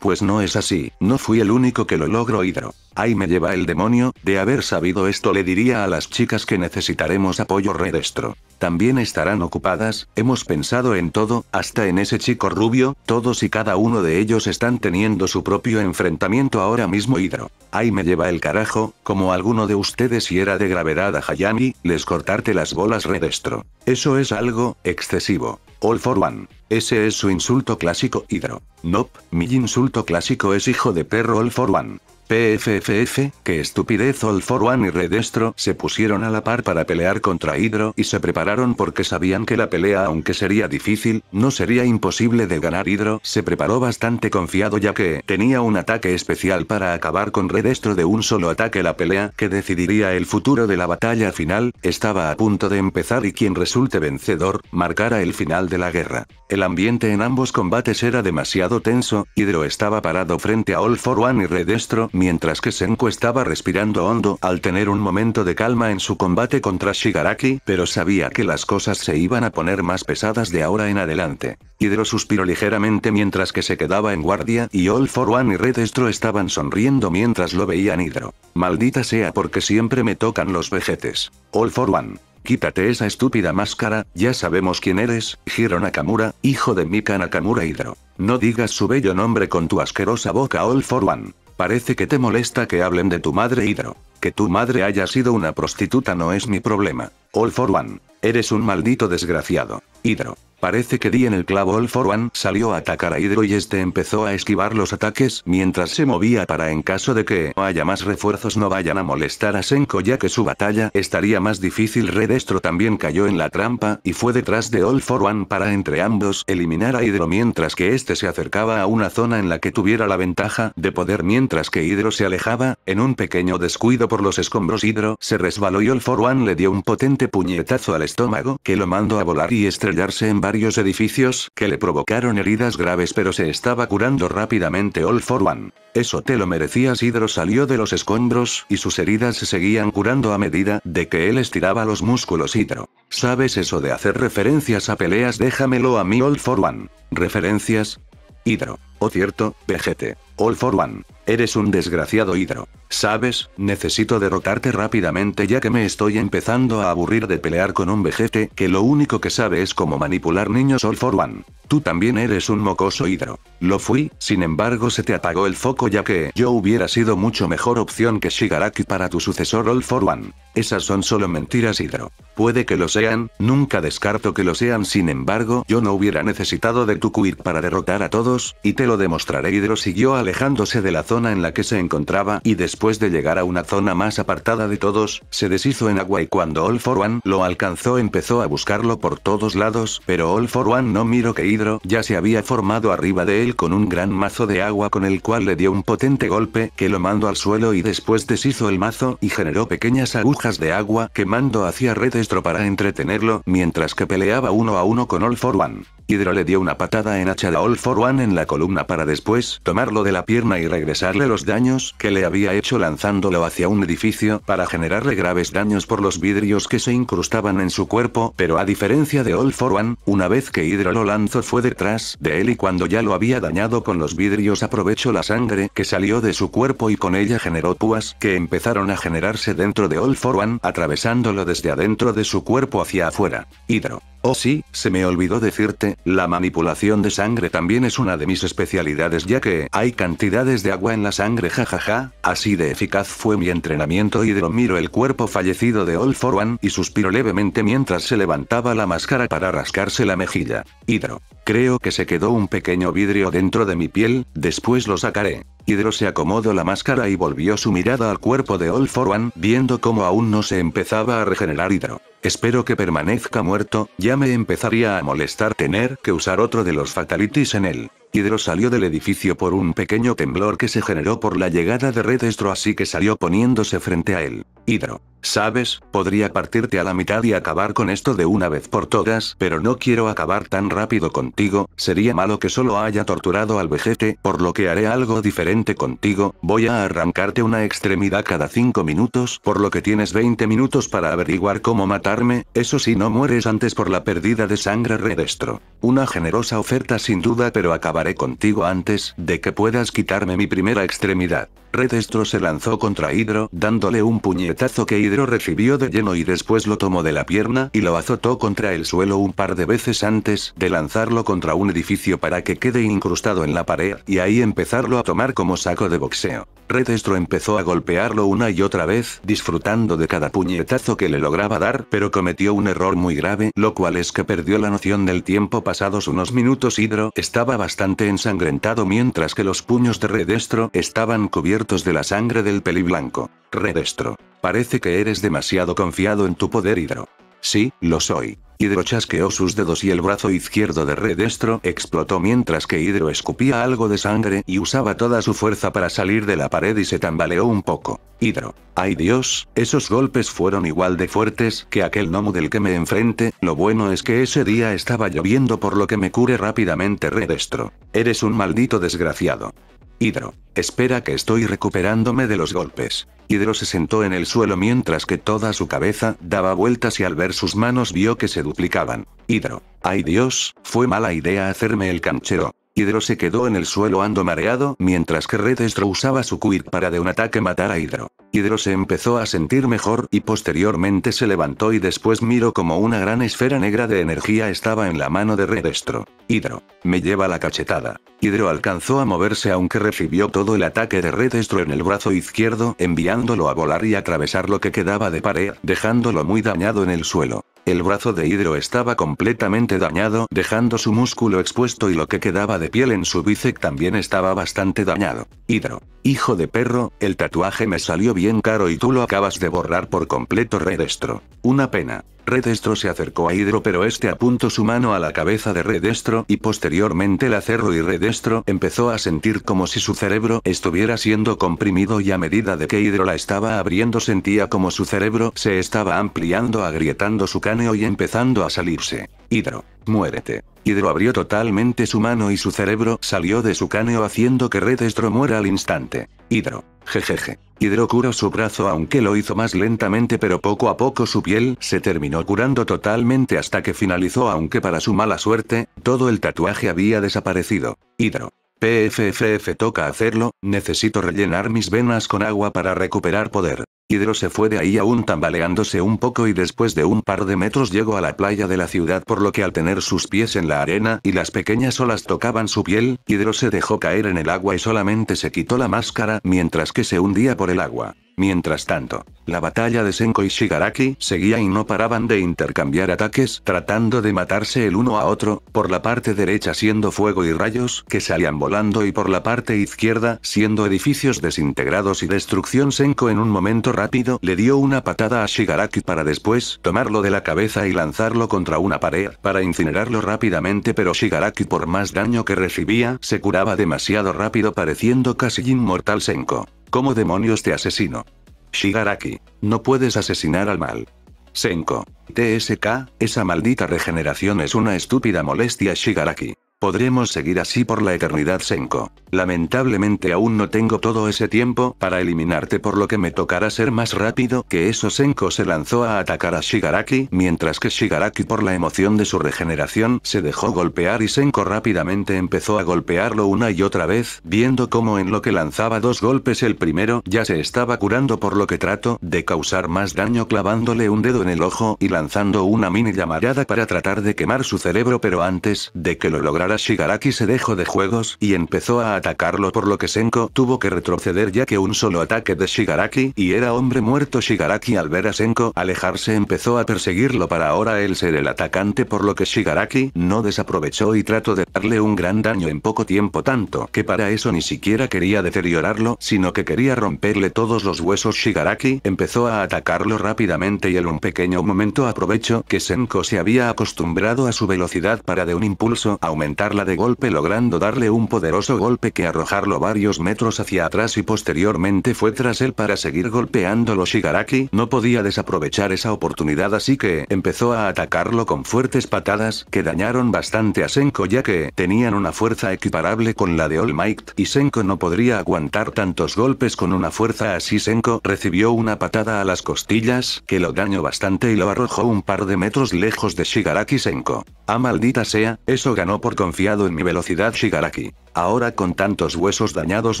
Pues no es así, no fui el único que lo logró Hidro. Ahí me lleva el demonio, de haber sabido esto le diría a las chicas que necesitaremos apoyo redestro. También estarán ocupadas, hemos pensado en todo, hasta en ese chico rubio, todos y cada uno de ellos están teniendo su propio enfrentamiento ahora mismo Hidro. Ahí me lleva el carajo, como alguno de ustedes si era de gravedad a Hayami, les cortarte las bolas redestro. Eso es algo, excesivo. All for one. Ese es su insulto clásico, hidro. Nope, mi insulto clásico es hijo de perro All for one. PFFF, que estupidez All for One y Redestro se pusieron a la par para pelear contra Hydro y se prepararon porque sabían que la pelea aunque sería difícil, no sería imposible de ganar Hydro se preparó bastante confiado ya que tenía un ataque especial para acabar con Redestro de un solo ataque la pelea que decidiría el futuro de la batalla final, estaba a punto de empezar y quien resulte vencedor, marcara el final de la guerra. El ambiente en ambos combates era demasiado tenso, Hydro estaba parado frente a All for One y Redestro mientras que Senko estaba respirando hondo al tener un momento de calma en su combate contra Shigaraki, pero sabía que las cosas se iban a poner más pesadas de ahora en adelante. Hidro suspiró ligeramente mientras que se quedaba en guardia y All for One y Redestro estaban sonriendo mientras lo veían Hidro. Maldita sea porque siempre me tocan los vejetes. All for One. Quítate esa estúpida máscara, ya sabemos quién eres, Hiro Nakamura, hijo de Mika Nakamura Hidro. No digas su bello nombre con tu asquerosa boca All for One. Parece que te molesta que hablen de tu madre Hidro. Que tu madre haya sido una prostituta no es mi problema. All for One. Eres un maldito desgraciado. Hidro. Parece que di en el clavo All for One salió a atacar a Hidro y este empezó a esquivar los ataques mientras se movía para en caso de que haya más refuerzos no vayan a molestar a Senko ya que su batalla estaría más difícil Redestro también cayó en la trampa y fue detrás de All for One para entre ambos eliminar a Hidro mientras que este se acercaba a una zona en la que tuviera la ventaja de poder mientras que Hidro se alejaba, en un pequeño descuido por los escombros Hidro se resbaló y All for One le dio un potente puñetazo al estómago que lo mandó a volar y estrellarse en varios edificios que le provocaron heridas graves pero se estaba curando rápidamente All for One. Eso te lo merecías Hidro salió de los escombros y sus heridas se seguían curando a medida de que él estiraba los músculos Hidro. ¿Sabes eso de hacer referencias a peleas? Déjamelo a mí All for One. ¿Referencias? Hidro. O cierto, PGT. All for One. Eres un desgraciado hidro. Sabes, necesito derrotarte rápidamente ya que me estoy empezando a aburrir de pelear con un vejete que lo único que sabe es cómo manipular niños All for One. Tú también eres un mocoso hidro. Lo fui, sin embargo se te apagó el foco ya que yo hubiera sido mucho mejor opción que Shigaraki para tu sucesor All for One. Esas son solo mentiras hidro. Puede que lo sean, nunca descarto que lo sean sin embargo yo no hubiera necesitado de tu quirk para derrotar a todos, y te lo demostraré hidro siguió a alejándose de la zona en la que se encontraba y después de llegar a una zona más apartada de todos, se deshizo en agua y cuando All for One lo alcanzó empezó a buscarlo por todos lados, pero All for One no miró que Hidro ya se había formado arriba de él con un gran mazo de agua con el cual le dio un potente golpe que lo mandó al suelo y después deshizo el mazo y generó pequeñas agujas de agua que mandó hacia Redestro para entretenerlo mientras que peleaba uno a uno con All for One. Hidro le dio una patada en hacha de All for One en la columna para después tomarlo de la pierna y regresarle los daños que le había hecho lanzándolo hacia un edificio para generarle graves daños por los vidrios que se incrustaban en su cuerpo, pero a diferencia de All for One, una vez que Hidro lo lanzó fue detrás de él y cuando ya lo había dañado con los vidrios aprovechó la sangre que salió de su cuerpo y con ella generó púas que empezaron a generarse dentro de All for One atravesándolo desde adentro de su cuerpo hacia afuera. Hydro Oh sí, se me olvidó decirte, la manipulación de sangre también es una de mis especialidades ya que hay cantidades de agua en la sangre jajaja, así de eficaz fue mi entrenamiento y miro el cuerpo fallecido de All For One y suspiro levemente mientras se levantaba la máscara para rascarse la mejilla. Hidro. Creo que se quedó un pequeño vidrio dentro de mi piel, después lo sacaré. Hidro se acomodó la máscara y volvió su mirada al cuerpo de All For One viendo cómo aún no se empezaba a regenerar Hidro. Espero que permanezca muerto, ya me empezaría a molestar tener que usar otro de los fatalities en él. Hidro salió del edificio por un pequeño temblor que se generó por la llegada de Redestro así que salió poniéndose frente a él. Hidro. Sabes, podría partirte a la mitad y acabar con esto de una vez por todas, pero no quiero acabar tan rápido contigo, sería malo que solo haya torturado al vejete, por lo que haré algo diferente contigo, voy a arrancarte una extremidad cada 5 minutos, por lo que tienes 20 minutos para averiguar cómo matarme, eso si no mueres antes por la pérdida de sangre redestro. Una generosa oferta sin duda pero acabaré contigo antes de que puedas quitarme mi primera extremidad. Redestro se lanzó contra Hidro, dándole un puñetazo que Hidro recibió de lleno y después lo tomó de la pierna y lo azotó contra el suelo un par de veces antes de lanzarlo contra un edificio para que quede incrustado en la pared y ahí empezarlo a tomar como saco de boxeo. Redestro empezó a golpearlo una y otra vez, disfrutando de cada puñetazo que le lograba dar, pero cometió un error muy grave, lo cual es que perdió la noción del tiempo pasados unos minutos. Hidro estaba bastante ensangrentado mientras que los puños de Redestro estaban cubiertos de la sangre del peli blanco. Redestro. Parece que eres demasiado confiado en tu poder, Hidro. Sí, lo soy. Hidro chasqueó sus dedos y el brazo izquierdo de Redestro explotó mientras que Hidro escupía algo de sangre y usaba toda su fuerza para salir de la pared y se tambaleó un poco. Hidro. ¡Ay Dios! Esos golpes fueron igual de fuertes que aquel gnomo del que me enfrente, lo bueno es que ese día estaba lloviendo por lo que me cure rápidamente Redestro. Eres un maldito desgraciado. Hidro, espera que estoy recuperándome de los golpes. Hidro se sentó en el suelo mientras que toda su cabeza daba vueltas y al ver sus manos vio que se duplicaban. Hidro, ay Dios, fue mala idea hacerme el canchero. Hidro se quedó en el suelo ando mareado mientras que Redestro usaba su quirk para de un ataque matar a Hidro. Hidro se empezó a sentir mejor y posteriormente se levantó y después miró como una gran esfera negra de energía estaba en la mano de Redestro. Hidro. Me lleva la cachetada. Hidro alcanzó a moverse aunque recibió todo el ataque de Redestro en el brazo izquierdo enviándolo a volar y atravesar lo que quedaba de pared dejándolo muy dañado en el suelo. El brazo de Hidro estaba completamente dañado dejando su músculo expuesto y lo que quedaba de piel en su bíceps también estaba bastante dañado. Hidro. Hijo de perro, el tatuaje me salió bien caro y tú lo acabas de borrar por completo Redestro. Una pena. Redestro se acercó a Hidro pero este apuntó su mano a la cabeza de Redestro y posteriormente la cerró y Redestro empezó a sentir como si su cerebro estuviera siendo comprimido y a medida de que Hidro la estaba abriendo sentía como su cerebro se estaba ampliando agrietando su cara y empezando a salirse. Hidro, muérete. Hidro abrió totalmente su mano y su cerebro salió de su cáneo haciendo que Redestro muera al instante. Hidro, jejeje. Hidro curó su brazo aunque lo hizo más lentamente pero poco a poco su piel se terminó curando totalmente hasta que finalizó aunque para su mala suerte, todo el tatuaje había desaparecido. Hidro, PFFF toca hacerlo, necesito rellenar mis venas con agua para recuperar poder. Hidro se fue de ahí aún tambaleándose un poco y después de un par de metros llegó a la playa de la ciudad por lo que al tener sus pies en la arena y las pequeñas olas tocaban su piel, Hidro se dejó caer en el agua y solamente se quitó la máscara mientras que se hundía por el agua. Mientras tanto, la batalla de Senko y Shigaraki seguía y no paraban de intercambiar ataques tratando de matarse el uno a otro, por la parte derecha siendo fuego y rayos que salían volando y por la parte izquierda siendo edificios desintegrados y destrucción Senko en un momento rápido le dio una patada a Shigaraki para después tomarlo de la cabeza y lanzarlo contra una pared para incinerarlo rápidamente pero Shigaraki por más daño que recibía se curaba demasiado rápido pareciendo casi inmortal Senko. ¿Cómo demonios te asesino? Shigaraki, no puedes asesinar al mal. Senko, TSK, esa maldita regeneración es una estúpida molestia Shigaraki. Podremos seguir así por la eternidad, Senko. Lamentablemente aún no tengo todo ese tiempo para eliminarte por lo que me tocará ser más rápido que eso. Senko se lanzó a atacar a Shigaraki, mientras que Shigaraki por la emoción de su regeneración se dejó golpear y Senko rápidamente empezó a golpearlo una y otra vez, viendo cómo en lo que lanzaba dos golpes el primero ya se estaba curando por lo que trato de causar más daño clavándole un dedo en el ojo y lanzando una mini llamarada para tratar de quemar su cerebro pero antes de que lo lograra Shigaraki se dejó de juegos y empezó a atacarlo por lo que Senko tuvo que retroceder ya que un solo ataque de Shigaraki y era hombre muerto Shigaraki al ver a Senko alejarse empezó a perseguirlo para ahora él ser el atacante por lo que Shigaraki no desaprovechó y trató de darle un gran daño en poco tiempo tanto que para eso ni siquiera quería deteriorarlo sino que quería romperle todos los huesos Shigaraki empezó a atacarlo rápidamente y en un pequeño momento aprovechó que Senko se había acostumbrado a su velocidad para de un impulso aumentar la de golpe logrando darle un poderoso golpe que arrojarlo varios metros hacia atrás y posteriormente fue tras él para seguir golpeándolo Shigaraki no podía desaprovechar esa oportunidad así que empezó a atacarlo con fuertes patadas que dañaron bastante a Senko ya que tenían una fuerza equiparable con la de All Might y Senko no podría aguantar tantos golpes con una fuerza así Senko recibió una patada a las costillas que lo dañó bastante y lo arrojó un par de metros lejos de Shigaraki Senko. a ah, maldita sea, eso ganó por confiado en mi velocidad Shigaraki. Ahora con tantos huesos dañados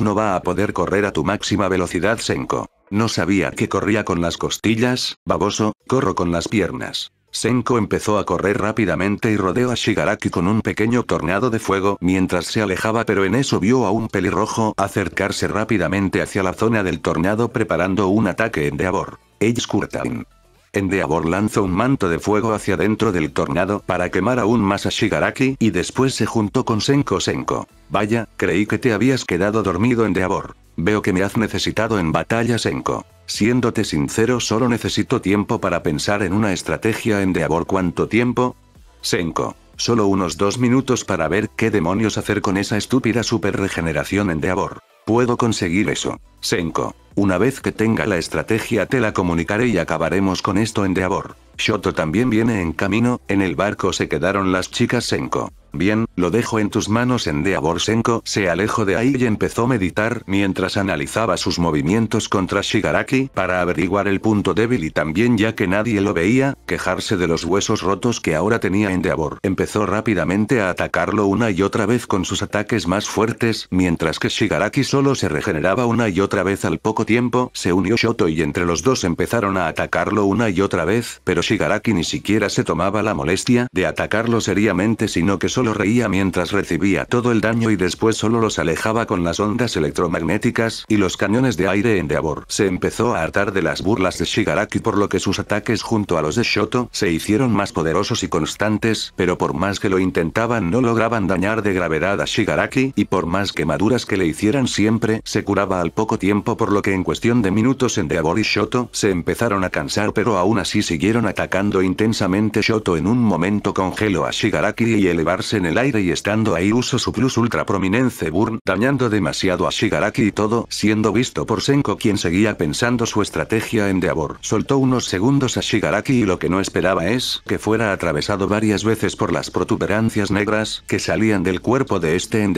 no va a poder correr a tu máxima velocidad Senko. No sabía que corría con las costillas, baboso, corro con las piernas. Senko empezó a correr rápidamente y rodeó a Shigaraki con un pequeño tornado de fuego mientras se alejaba pero en eso vio a un pelirrojo acercarse rápidamente hacia la zona del tornado preparando un ataque en Deabor. Edge Endeavor lanzó un manto de fuego hacia dentro del tornado para quemar aún más a Shigaraki y después se juntó con Senko Senko. Vaya, creí que te habías quedado dormido Endeavor. Veo que me has necesitado en batalla Senko. Siéndote sincero solo necesito tiempo para pensar en una estrategia Endeavor ¿Cuánto tiempo? Senko. Solo unos dos minutos para ver qué demonios hacer con esa estúpida super regeneración Endeavor. Puedo conseguir eso. Senko. Una vez que tenga la estrategia te la comunicaré y acabaremos con esto en Deabor. Shoto también viene en camino, en el barco se quedaron las chicas Senko. Bien, lo dejo en tus manos en Senko, se alejó de ahí y empezó a meditar mientras analizaba sus movimientos contra Shigaraki para averiguar el punto débil y también ya que nadie lo veía, quejarse de los huesos rotos que ahora tenía en Deabor. Empezó rápidamente a atacarlo una y otra vez con sus ataques más fuertes, mientras que Shigaraki solo se regeneraba una y otra vez al poco tiempo, se unió Shoto y entre los dos empezaron a atacarlo una y otra vez, pero Shigaraki ni siquiera se tomaba la molestia de atacarlo seriamente sino que solo lo reía mientras recibía todo el daño y después solo los alejaba con las ondas electromagnéticas y los cañones de aire en Deabor. Se empezó a hartar de las burlas de Shigaraki por lo que sus ataques junto a los de Shoto se hicieron más poderosos y constantes, pero por más que lo intentaban no lograban dañar de gravedad a Shigaraki y por más quemaduras que le hicieran siempre se curaba al poco tiempo por lo que en cuestión de minutos en Deabor y Shoto se empezaron a cansar pero aún así siguieron atacando intensamente Shoto en un momento congeló a Shigaraki y elevarse en el aire y estando ahí uso su plus ultra prominence burn dañando demasiado a Shigaraki y todo siendo visto por Senko quien seguía pensando su estrategia en Deabor. Soltó unos segundos a Shigaraki y lo que no esperaba es que fuera atravesado varias veces por las protuberancias negras que salían del cuerpo de este en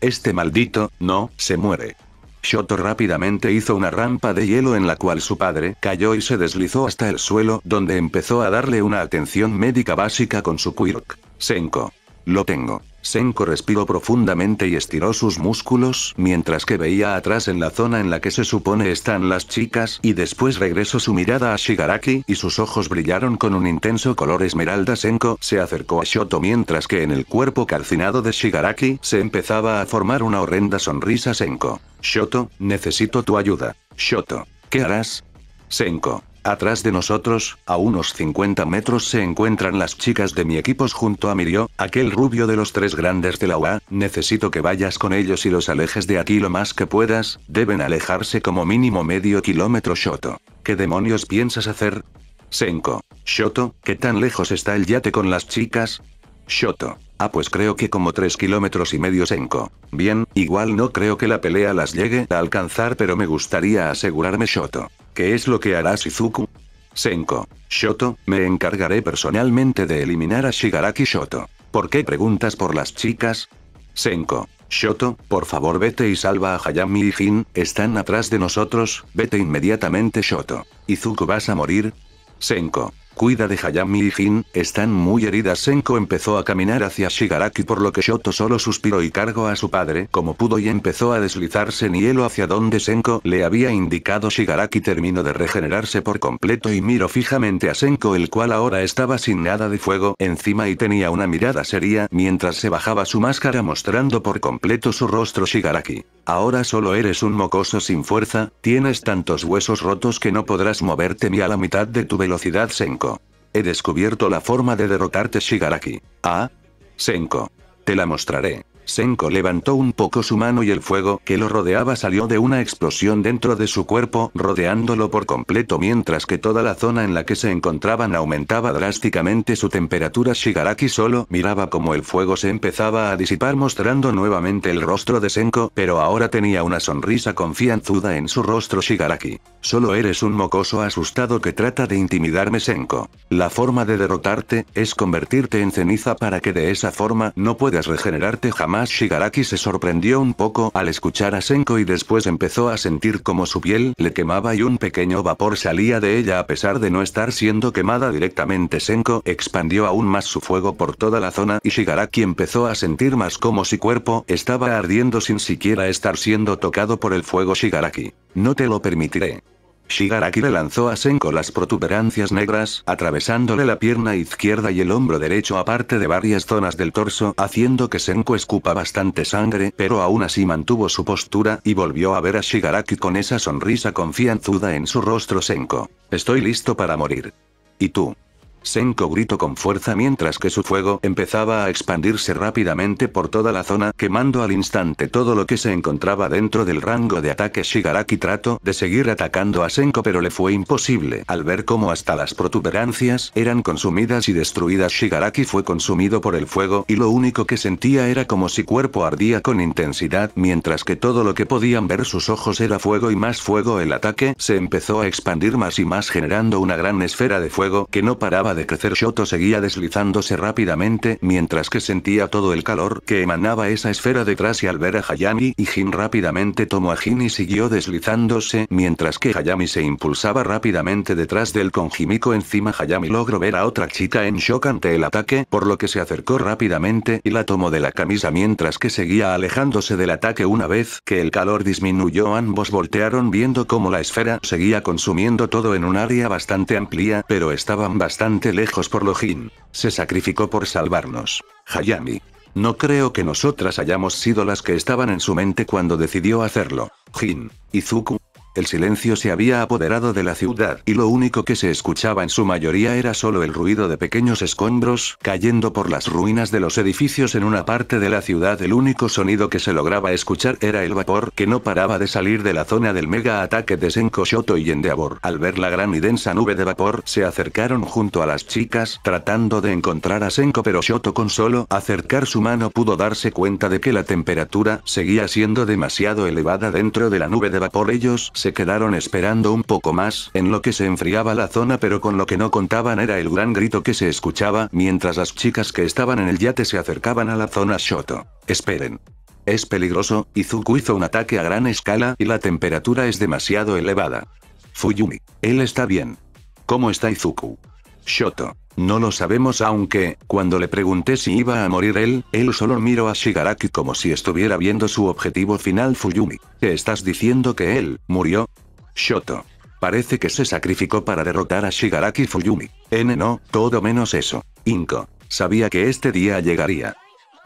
Este maldito, no, se muere. Shoto rápidamente hizo una rampa de hielo en la cual su padre cayó y se deslizó hasta el suelo donde empezó a darle una atención médica básica con su quirk. Senko. Lo tengo. Senko respiró profundamente y estiró sus músculos mientras que veía atrás en la zona en la que se supone están las chicas y después regresó su mirada a Shigaraki y sus ojos brillaron con un intenso color esmeralda. Senko se acercó a Shoto mientras que en el cuerpo calcinado de Shigaraki se empezaba a formar una horrenda sonrisa. Senko. Shoto, necesito tu ayuda. Shoto. ¿Qué harás? Senko. Atrás de nosotros, a unos 50 metros se encuentran las chicas de mi equipo junto a Mirio, aquel rubio de los tres grandes de la UA, necesito que vayas con ellos y los alejes de aquí lo más que puedas, deben alejarse como mínimo medio kilómetro Shoto. ¿Qué demonios piensas hacer? Senko. Shoto, ¿qué tan lejos está el yate con las chicas? Shoto. Ah pues creo que como 3 kilómetros y medio Senko. Bien, igual no creo que la pelea las llegue a alcanzar pero me gustaría asegurarme Shoto. ¿Qué es lo que harás Izuku? Senko, Shoto, me encargaré personalmente de eliminar a Shigaraki Shoto. ¿Por qué preguntas por las chicas? Senko, Shoto, por favor vete y salva a Hayami y Jin, están atrás de nosotros, vete inmediatamente Shoto. Izuku vas a morir. Senko, cuida de Hayami y Jin, están muy heridas. Senko empezó a caminar hacia Shigaraki por lo que Shoto solo suspiró y cargó a su padre como pudo y empezó a deslizarse en hielo hacia donde Senko le había indicado Shigaraki terminó de regenerarse por completo y miró fijamente a Senko el cual ahora estaba sin nada de fuego encima y tenía una mirada seria mientras se bajaba su máscara mostrando por completo su rostro Shigaraki. Ahora solo eres un mocoso sin fuerza, tienes tantos huesos rotos que no podrás moverte ni a la mitad de tu velocidad, Senko. He descubierto la forma de derrotarte, Shigaraki. Ah, Senko. Te la mostraré. Senko levantó un poco su mano y el fuego que lo rodeaba salió de una explosión dentro de su cuerpo, rodeándolo por completo mientras que toda la zona en la que se encontraban aumentaba drásticamente su temperatura. Shigaraki solo miraba como el fuego se empezaba a disipar mostrando nuevamente el rostro de Senko, pero ahora tenía una sonrisa confianzuda en su rostro Shigaraki. Solo eres un mocoso asustado que trata de intimidarme Senko. La forma de derrotarte, es convertirte en ceniza para que de esa forma no puedas regenerarte jamás Shigaraki se sorprendió un poco al escuchar a Senko y después empezó a sentir como su piel le quemaba y un pequeño vapor salía de ella a pesar de no estar siendo quemada directamente Senko expandió aún más su fuego por toda la zona y Shigaraki empezó a sentir más como si cuerpo estaba ardiendo sin siquiera estar siendo tocado por el fuego Shigaraki. No te lo permitiré. Shigaraki le lanzó a Senko las protuberancias negras, atravesándole la pierna izquierda y el hombro derecho aparte de varias zonas del torso, haciendo que Senko escupa bastante sangre, pero aún así mantuvo su postura y volvió a ver a Shigaraki con esa sonrisa confianzuda en su rostro Senko. Estoy listo para morir. ¿Y tú? Senko gritó con fuerza mientras que su fuego empezaba a expandirse rápidamente por toda la zona, quemando al instante todo lo que se encontraba dentro del rango de ataque. Shigaraki trató de seguir atacando a Senko pero le fue imposible. Al ver cómo hasta las protuberancias eran consumidas y destruidas, Shigaraki fue consumido por el fuego y lo único que sentía era como si cuerpo ardía con intensidad, mientras que todo lo que podían ver sus ojos era fuego y más fuego. El ataque se empezó a expandir más y más generando una gran esfera de fuego que no paraba de de crecer Shoto seguía deslizándose rápidamente mientras que sentía todo el calor que emanaba esa esfera detrás y al ver a Hayami y Jin rápidamente tomó a Jin y siguió deslizándose mientras que Hayami se impulsaba rápidamente detrás del Jimiko encima Hayami logró ver a otra chica en shock ante el ataque por lo que se acercó rápidamente y la tomó de la camisa mientras que seguía alejándose del ataque una vez que el calor disminuyó ambos voltearon viendo como la esfera seguía consumiendo todo en un área bastante amplia pero estaban bastante lejos por lo Jin. Se sacrificó por salvarnos. Hayami. No creo que nosotras hayamos sido las que estaban en su mente cuando decidió hacerlo. Jin, Izuku, el silencio se había apoderado de la ciudad, y lo único que se escuchaba en su mayoría era solo el ruido de pequeños escombros, cayendo por las ruinas de los edificios en una parte de la ciudad. El único sonido que se lograba escuchar era el vapor, que no paraba de salir de la zona del mega ataque de Senko, Shoto y Endeavor. Al ver la gran y densa nube de vapor, se acercaron junto a las chicas, tratando de encontrar a Senko pero Shoto con solo acercar su mano pudo darse cuenta de que la temperatura seguía siendo demasiado elevada dentro de la nube de vapor. Ellos quedaron esperando un poco más, en lo que se enfriaba la zona pero con lo que no contaban era el gran grito que se escuchaba mientras las chicas que estaban en el yate se acercaban a la zona Shoto. Esperen. Es peligroso, Izuku hizo un ataque a gran escala y la temperatura es demasiado elevada. Fuyumi. Él está bien. ¿Cómo está Izuku? Shoto. No lo sabemos aunque, cuando le pregunté si iba a morir él, él solo miró a Shigaraki como si estuviera viendo su objetivo final Fuyumi. ¿Te estás diciendo que él, murió? Shoto. Parece que se sacrificó para derrotar a Shigaraki Fuyumi. N no, todo menos eso. Inko. Sabía que este día llegaría.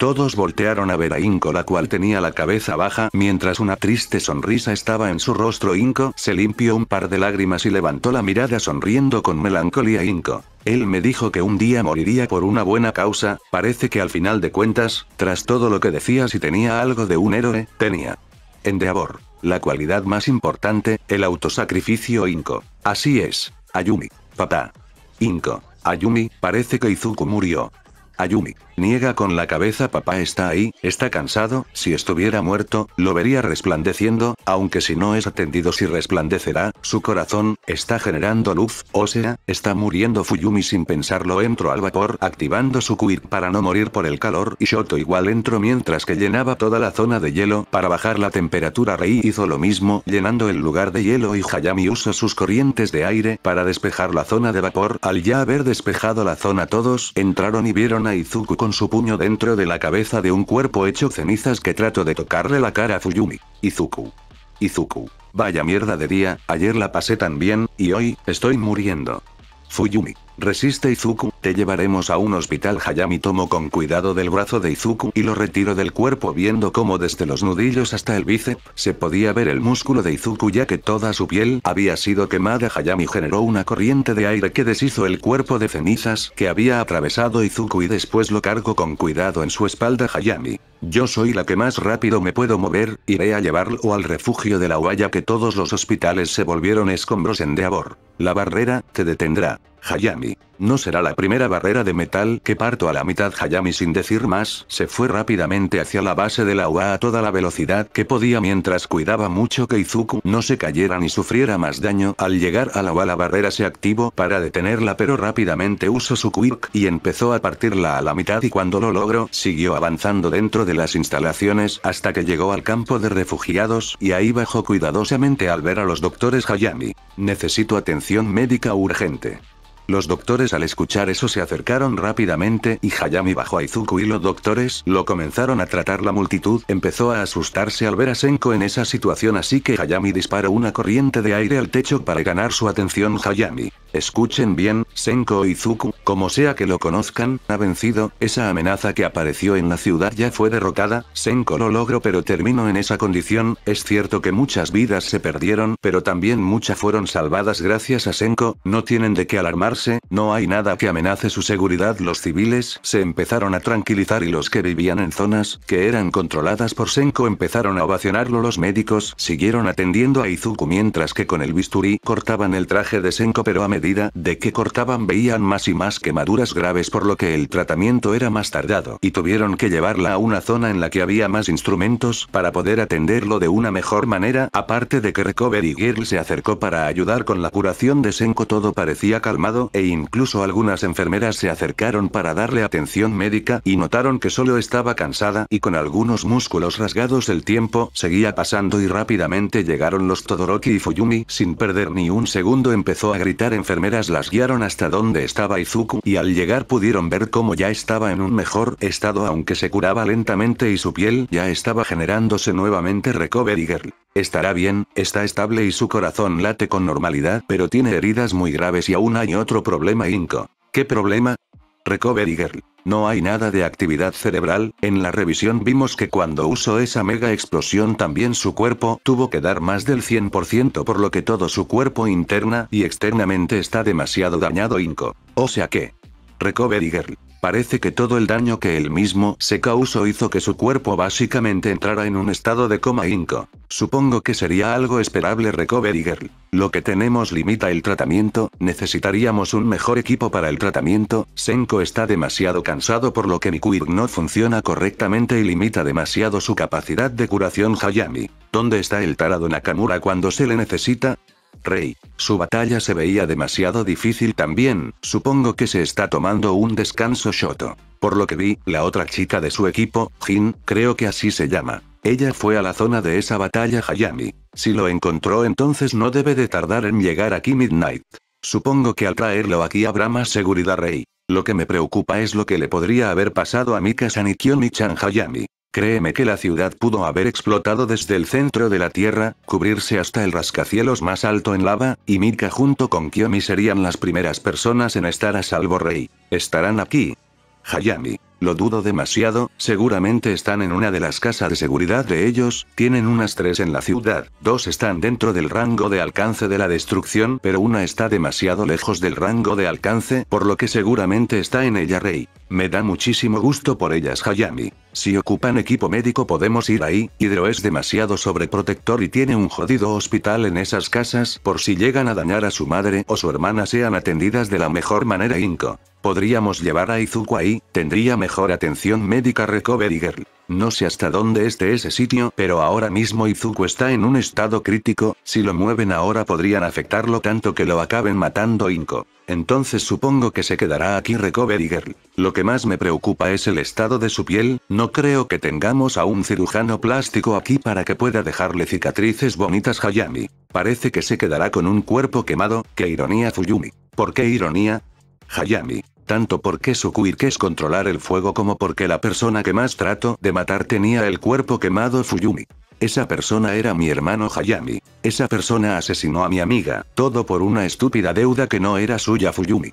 Todos voltearon a ver a Inko la cual tenía la cabeza baja, mientras una triste sonrisa estaba en su rostro. Inco se limpió un par de lágrimas y levantó la mirada sonriendo con melancolía. Inko. Él me dijo que un día moriría por una buena causa, parece que al final de cuentas, tras todo lo que decía si tenía algo de un héroe, tenía. Endeavor. La cualidad más importante, el autosacrificio Inco. Así es. Ayumi. Papá. Inco. Ayumi, parece que Izuku murió. Ayumi. Niega con la cabeza papá está ahí, está cansado, si estuviera muerto, lo vería resplandeciendo, aunque si no es atendido si resplandecerá, su corazón, está generando luz, o sea, está muriendo Fuyumi sin pensarlo entro al vapor activando su quirk para no morir por el calor y Shoto igual entró mientras que llenaba toda la zona de hielo para bajar la temperatura Rei hizo lo mismo llenando el lugar de hielo y Hayami usa sus corrientes de aire para despejar la zona de vapor al ya haber despejado la zona todos entraron y vieron a Izuku con su puño dentro de la cabeza de un cuerpo hecho cenizas que trato de tocarle la cara a Fuyumi. Izuku. Izuku. Vaya mierda de día, ayer la pasé tan bien, y hoy, estoy muriendo. Fuyumi. Resiste Izuku, te llevaremos a un hospital Hayami tomo con cuidado del brazo de Izuku y lo retiro del cuerpo viendo cómo desde los nudillos hasta el bíceps, se podía ver el músculo de Izuku ya que toda su piel había sido quemada Hayami generó una corriente de aire que deshizo el cuerpo de cenizas que había atravesado Izuku y después lo cargo con cuidado en su espalda Hayami. Yo soy la que más rápido me puedo mover, iré a llevarlo al refugio de la guaya que todos los hospitales se volvieron escombros en Deabor. La barrera, te detendrá. Hayami. No será la primera barrera de metal que parto a la mitad. Hayami sin decir más, se fue rápidamente hacia la base de la UA a toda la velocidad que podía mientras cuidaba mucho que Izuku no se cayera ni sufriera más daño. Al llegar a la UA la barrera se activó para detenerla pero rápidamente usó su Quirk y empezó a partirla a la mitad y cuando lo logró, siguió avanzando dentro de las instalaciones hasta que llegó al campo de refugiados y ahí bajó cuidadosamente al ver a los doctores Hayami. Necesito atención médica urgente. Los doctores al escuchar eso se acercaron rápidamente y Hayami bajó a Izuku y los doctores lo comenzaron a tratar. La multitud empezó a asustarse al ver a Senko en esa situación así que Hayami disparó una corriente de aire al techo para ganar su atención. Hayami, escuchen bien, Senko Izuku, como sea que lo conozcan, ha vencido, esa amenaza que apareció en la ciudad ya fue derrotada, Senko lo logró pero terminó en esa condición, es cierto que muchas vidas se perdieron pero también muchas fueron salvadas gracias a Senko, no tienen de qué alarmar no hay nada que amenace su seguridad. Los civiles se empezaron a tranquilizar y los que vivían en zonas que eran controladas por Senko empezaron a ovacionarlo. Los médicos siguieron atendiendo a Izuku mientras que con el bisturí cortaban el traje de Senko pero a medida de que cortaban veían más y más quemaduras graves por lo que el tratamiento era más tardado y tuvieron que llevarla a una zona en la que había más instrumentos para poder atenderlo de una mejor manera aparte de que Recovery Girl se acercó para ayudar con la curación de Senko todo parecía calmado e incluso algunas enfermeras se acercaron para darle atención médica y notaron que solo estaba cansada y con algunos músculos rasgados el tiempo seguía pasando y rápidamente llegaron los Todoroki y Fuyumi sin perder ni un segundo empezó a gritar enfermeras las guiaron hasta donde estaba Izuku y al llegar pudieron ver cómo ya estaba en un mejor estado aunque se curaba lentamente y su piel ya estaba generándose nuevamente Recovery Girl. Estará bien, está estable y su corazón late con normalidad, pero tiene heridas muy graves y aún hay otro problema Inco. ¿Qué problema? Recovery Girl. No hay nada de actividad cerebral, en la revisión vimos que cuando usó esa mega explosión también su cuerpo tuvo que dar más del 100% por lo que todo su cuerpo interna y externamente está demasiado dañado Inco. O sea que... Recovery Girl. Parece que todo el daño que él mismo se causó hizo que su cuerpo básicamente entrara en un estado de coma inco. Supongo que sería algo esperable Recovery Girl. Lo que tenemos limita el tratamiento, necesitaríamos un mejor equipo para el tratamiento, Senko está demasiado cansado por lo que Mikuid no funciona correctamente y limita demasiado su capacidad de curación Hayami. ¿Dónde está el tarado Nakamura cuando se le necesita? rey. Su batalla se veía demasiado difícil también, supongo que se está tomando un descanso Shoto. Por lo que vi, la otra chica de su equipo, Jin, creo que así se llama. Ella fue a la zona de esa batalla Hayami. Si lo encontró entonces no debe de tardar en llegar aquí Midnight. Supongo que al traerlo aquí habrá más seguridad rey. Lo que me preocupa es lo que le podría haber pasado a mika Sanikyo y chan Hayami. Créeme que la ciudad pudo haber explotado desde el centro de la Tierra, cubrirse hasta el rascacielos más alto en lava, y Mika junto con Kyomi serían las primeras personas en estar a salvo Rey. Estarán aquí. Hayami. Lo dudo demasiado, seguramente están en una de las casas de seguridad de ellos, tienen unas tres en la ciudad, dos están dentro del rango de alcance de la destrucción pero una está demasiado lejos del rango de alcance por lo que seguramente está en ella Rey. Me da muchísimo gusto por ellas Hayami. Si ocupan equipo médico podemos ir ahí, Hidro es demasiado sobreprotector y tiene un jodido hospital en esas casas por si llegan a dañar a su madre o su hermana sean atendidas de la mejor manera Inco. Podríamos llevar a Izuku ahí, tendría mejor atención médica Recovery Girl. No sé hasta dónde esté ese sitio, pero ahora mismo Izuku está en un estado crítico, si lo mueven ahora podrían afectarlo tanto que lo acaben matando Inko. Entonces supongo que se quedará aquí Recovery Girl. Lo que más me preocupa es el estado de su piel, no creo que tengamos a un cirujano plástico aquí para que pueda dejarle cicatrices bonitas Hayami. Parece que se quedará con un cuerpo quemado, qué ironía Fuyumi. ¿Por qué ironía? Hayami, tanto porque su quirk es controlar el fuego como porque la persona que más trato de matar tenía el cuerpo quemado Fuyumi. Esa persona era mi hermano Hayami. Esa persona asesinó a mi amiga, todo por una estúpida deuda que no era suya Fuyumi.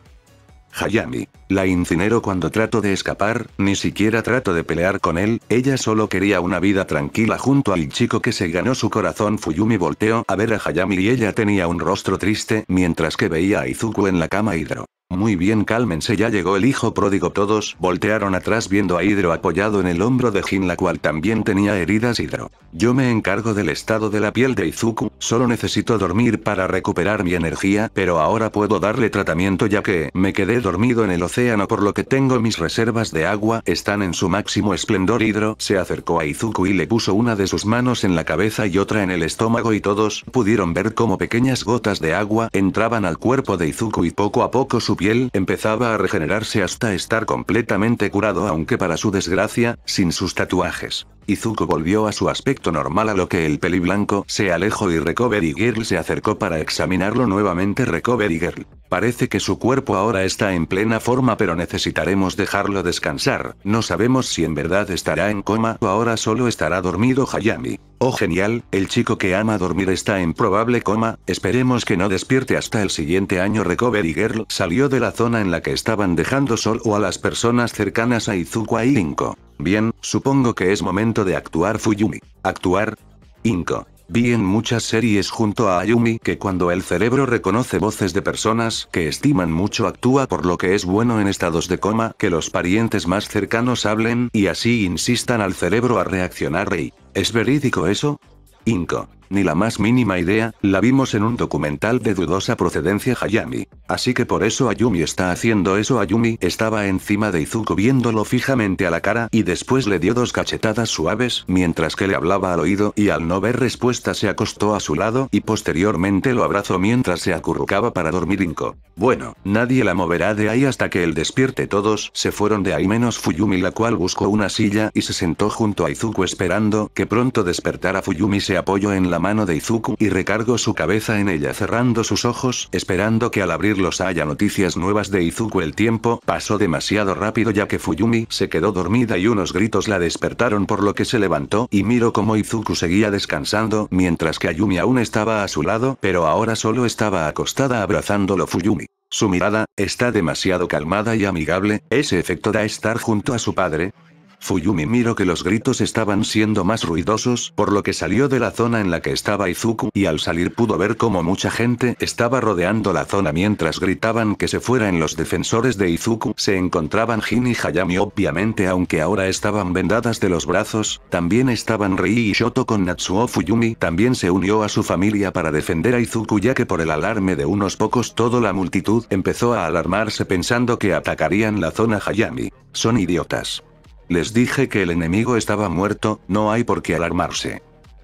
Hayami. La incinero cuando trato de escapar, ni siquiera trato de pelear con él, ella solo quería una vida tranquila junto al chico que se ganó su corazón Fuyumi volteó a ver a Hayami y ella tenía un rostro triste mientras que veía a Izuku en la cama hidro. Muy bien, cálmense, ya llegó el hijo pródigo. Todos voltearon atrás viendo a Hidro apoyado en el hombro de Jin, la cual también tenía heridas. Hidro. Yo me encargo del estado de la piel de Izuku, solo necesito dormir para recuperar mi energía, pero ahora puedo darle tratamiento ya que me quedé dormido en el océano, por lo que tengo mis reservas de agua, están en su máximo esplendor. Hidro se acercó a Izuku y le puso una de sus manos en la cabeza y otra en el estómago, y todos pudieron ver cómo pequeñas gotas de agua entraban al cuerpo de Izuku y poco a poco su piel empezaba a regenerarse hasta estar completamente curado aunque para su desgracia, sin sus tatuajes. Izuku volvió a su aspecto normal a lo que el peli blanco se alejó y Recovery Girl se acercó para examinarlo nuevamente Recovery Girl. Parece que su cuerpo ahora está en plena forma pero necesitaremos dejarlo descansar, no sabemos si en verdad estará en coma o ahora solo estará dormido Hayami. Oh genial, el chico que ama dormir está en probable coma, esperemos que no despierte hasta el siguiente año Recovery Girl salió de la zona en la que estaban dejando sol o a las personas cercanas a Izuku y Rinko. Bien, supongo que es momento de actuar Fuyumi. ¿Actuar? Inko. Vi en muchas series junto a Ayumi que cuando el cerebro reconoce voces de personas que estiman mucho actúa por lo que es bueno en estados de coma que los parientes más cercanos hablen y así insistan al cerebro a reaccionar Rey. ¿Es verídico eso? Inco ni la más mínima idea, la vimos en un documental de dudosa procedencia Hayami. Así que por eso Ayumi está haciendo eso Ayumi estaba encima de Izuku viéndolo fijamente a la cara y después le dio dos cachetadas suaves mientras que le hablaba al oído y al no ver respuesta se acostó a su lado y posteriormente lo abrazó mientras se acurrucaba para dormir Inko. Bueno, nadie la moverá de ahí hasta que él despierte todos se fueron de ahí menos Fuyumi la cual buscó una silla y se sentó junto a Izuku esperando que pronto despertara Fuyumi se apoyó en la mano de Izuku y recargó su cabeza en ella cerrando sus ojos, esperando que al abrirlos haya noticias nuevas de Izuku. El tiempo pasó demasiado rápido ya que Fuyumi se quedó dormida y unos gritos la despertaron por lo que se levantó y miró como Izuku seguía descansando mientras que Ayumi aún estaba a su lado, pero ahora solo estaba acostada abrazándolo Fuyumi. Su mirada, está demasiado calmada y amigable, ese efecto da estar junto a su padre, Fuyumi miró que los gritos estaban siendo más ruidosos, por lo que salió de la zona en la que estaba Izuku y al salir pudo ver cómo mucha gente estaba rodeando la zona mientras gritaban que se fueran los defensores de Izuku. Se encontraban Jin y Hayami obviamente aunque ahora estaban vendadas de los brazos, también estaban Rei y Shoto con Natsuo Fuyumi también se unió a su familia para defender a Izuku ya que por el alarme de unos pocos toda la multitud empezó a alarmarse pensando que atacarían la zona Hayami. Son idiotas. Les dije que el enemigo estaba muerto, no hay por qué alarmarse.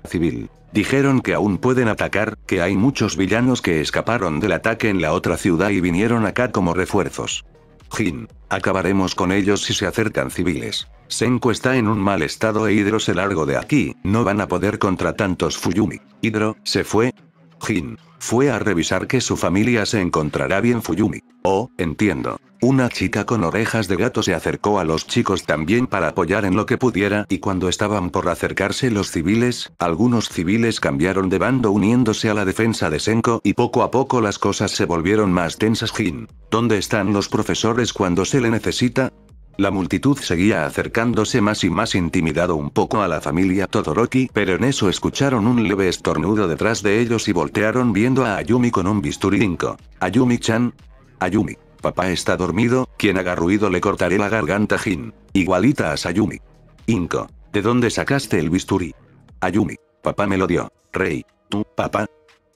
Civil. Dijeron que aún pueden atacar, que hay muchos villanos que escaparon del ataque en la otra ciudad y vinieron acá como refuerzos. Jin. Acabaremos con ellos si se acercan civiles. Senko está en un mal estado e Hidro se largo de aquí, no van a poder contra tantos Fuyumi. Hidro, se fue. Jin. Fue a revisar que su familia se encontrará bien Fuyumi. Oh, entiendo. Una chica con orejas de gato se acercó a los chicos también para apoyar en lo que pudiera y cuando estaban por acercarse los civiles, algunos civiles cambiaron de bando uniéndose a la defensa de Senko y poco a poco las cosas se volvieron más tensas. Jin, ¿dónde están los profesores cuando se le necesita? La multitud seguía acercándose más y más intimidado un poco a la familia Todoroki, pero en eso escucharon un leve estornudo detrás de ellos y voltearon viendo a Ayumi con un bisturí Ayumi-chan. Ayumi, papá está dormido, quien haga ruido le cortaré la garganta Jin. Igualita a Sayumi. Inko, ¿de dónde sacaste el bisturí? Ayumi, papá me lo dio. Rey, tú, papá,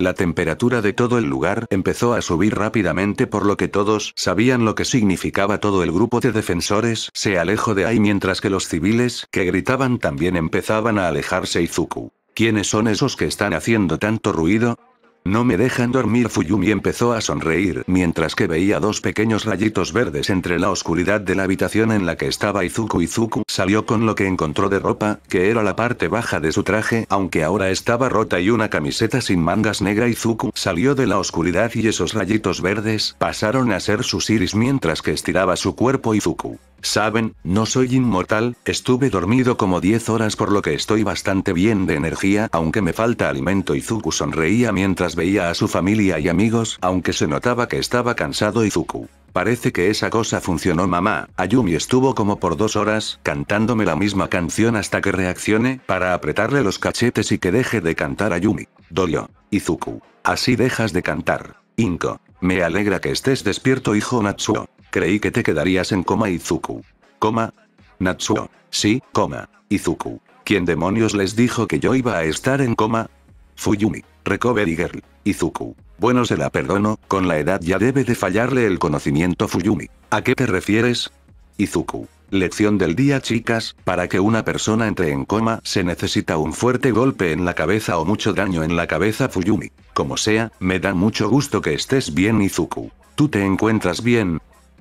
la temperatura de todo el lugar empezó a subir rápidamente por lo que todos sabían lo que significaba todo el grupo de defensores se alejó de ahí mientras que los civiles que gritaban también empezaban a alejarse Izuku. ¿Quiénes son esos que están haciendo tanto ruido? No me dejan dormir. Fuyumi empezó a sonreír mientras que veía dos pequeños rayitos verdes entre la oscuridad de la habitación en la que estaba Izuku. Izuku salió con lo que encontró de ropa, que era la parte baja de su traje, aunque ahora estaba rota y una camiseta sin mangas negra. Izuku salió de la oscuridad y esos rayitos verdes pasaron a ser sus iris mientras que estiraba su cuerpo. Izuku Saben, no soy inmortal, estuve dormido como 10 horas por lo que estoy bastante bien de energía aunque me falta alimento Izuku sonreía mientras veía a su familia y amigos aunque se notaba que estaba cansado Izuku. Parece que esa cosa funcionó mamá, Ayumi estuvo como por dos horas, cantándome la misma canción hasta que reaccione, para apretarle los cachetes y que deje de cantar Ayumi. Dolio. Izuku. Así dejas de cantar. Inko. Me alegra que estés despierto hijo Natsuo. Creí que te quedarías en coma Izuku. ¿Coma? Natsuo. Sí, coma. Izuku. ¿Quién demonios les dijo que yo iba a estar en coma? Fuyumi. Recovery Girl. Izuku. Bueno se la perdono, con la edad ya debe de fallarle el conocimiento Fuyumi. ¿A qué te refieres? Izuku. Lección del día chicas, para que una persona entre en coma se necesita un fuerte golpe en la cabeza o mucho daño en la cabeza Fuyumi. Como sea, me da mucho gusto que estés bien Izuku. ¿Tú te encuentras bien?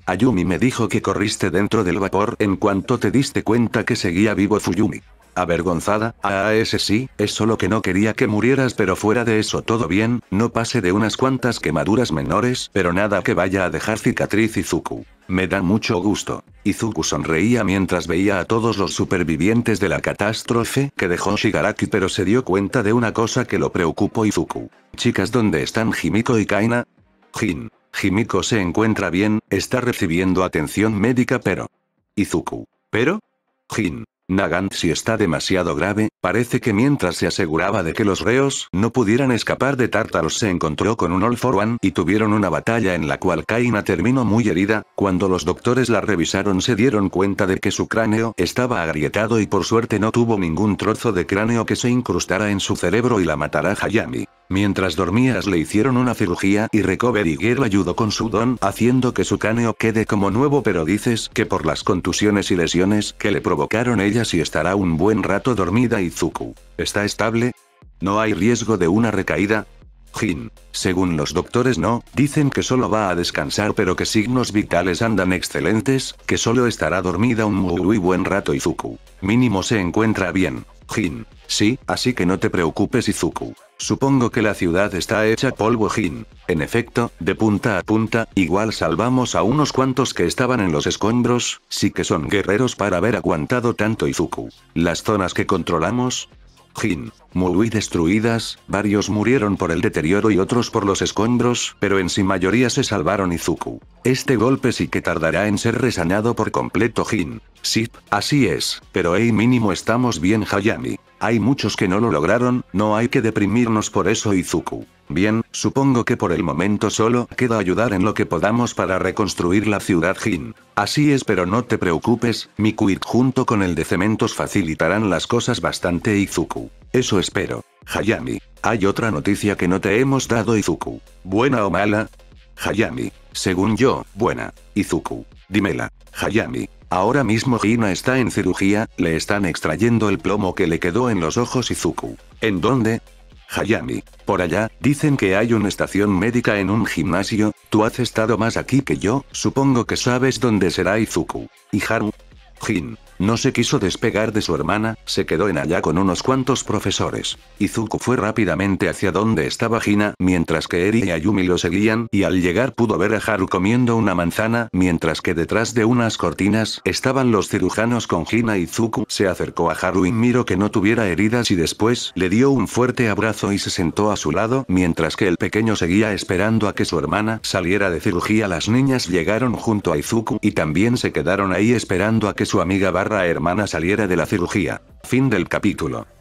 Ayumi me dijo que corriste dentro del vapor en cuanto te diste cuenta que seguía vivo Fuyumi. Avergonzada, ah, ah, ese sí, es solo que no quería que murieras pero fuera de eso todo bien, no pase de unas cuantas quemaduras menores pero nada que vaya a dejar cicatriz Izuku. Me da mucho gusto. Izuku sonreía mientras veía a todos los supervivientes de la catástrofe que dejó Shigaraki pero se dio cuenta de una cosa que lo preocupó Izuku. Chicas, ¿dónde están Himiko y Kaina? Jin. Jimiko se encuentra bien, está recibiendo atención médica pero... Izuku. ¿Pero? Jin. Nagant si está demasiado grave, parece que mientras se aseguraba de que los reos no pudieran escapar de Tartaros se encontró con un All for One y tuvieron una batalla en la cual Kaina terminó muy herida, cuando los doctores la revisaron se dieron cuenta de que su cráneo estaba agrietado y por suerte no tuvo ningún trozo de cráneo que se incrustara en su cerebro y la matara Hayami. Mientras dormías le hicieron una cirugía y Recovery Girl ayudó con su don haciendo que su cráneo quede como nuevo pero dices que por las contusiones y lesiones que le provocaron ella si estará un buen rato dormida Izuku. ¿Está estable? ¿No hay riesgo de una recaída? Jin. Según los doctores no, dicen que solo va a descansar pero que signos vitales andan excelentes, que solo estará dormida un muy buen rato Izuku. Mínimo se encuentra bien. Jin. Sí, así que no te preocupes Izuku. Supongo que la ciudad está hecha polvo Jin. En efecto, de punta a punta, igual salvamos a unos cuantos que estaban en los escombros, sí que son guerreros para haber aguantado tanto Izuku. Las zonas que controlamos, Jin, muy destruidas, varios murieron por el deterioro y otros por los escombros, pero en sí mayoría se salvaron Izuku. Este golpe sí que tardará en ser resanado por completo Jin. Sip, así es, pero hey mínimo estamos bien Hayami. Hay muchos que no lo lograron, no hay que deprimirnos por eso Izuku. Bien, supongo que por el momento solo queda ayudar en lo que podamos para reconstruir la ciudad Jin. Así es, pero no te preocupes, mi quid junto con el de cementos facilitarán las cosas bastante Izuku. Eso espero. Hayami, hay otra noticia que no te hemos dado Izuku. ¿Buena o mala? Hayami, según yo, buena. Izuku, dímela. Hayami, Ahora mismo Hina está en cirugía, le están extrayendo el plomo que le quedó en los ojos Izuku. ¿En dónde? Hayami, por allá, dicen que hay una estación médica en un gimnasio, tú has estado más aquí que yo, supongo que sabes dónde será Izuku. Y Haru. Jin. No se quiso despegar de su hermana, se quedó en allá con unos cuantos profesores. Izuku fue rápidamente hacia donde estaba Hina, mientras que Eri y Ayumi lo seguían, y al llegar pudo ver a Haru comiendo una manzana, mientras que detrás de unas cortinas estaban los cirujanos con Hina Izuku. Se acercó a Haru y miró que no tuviera heridas y después le dio un fuerte abrazo y se sentó a su lado, mientras que el pequeño seguía esperando a que su hermana saliera de cirugía. Las niñas llegaron junto a Izuku y también se quedaron ahí esperando a que su amiga Bar hermana saliera de la cirugía. Fin del capítulo.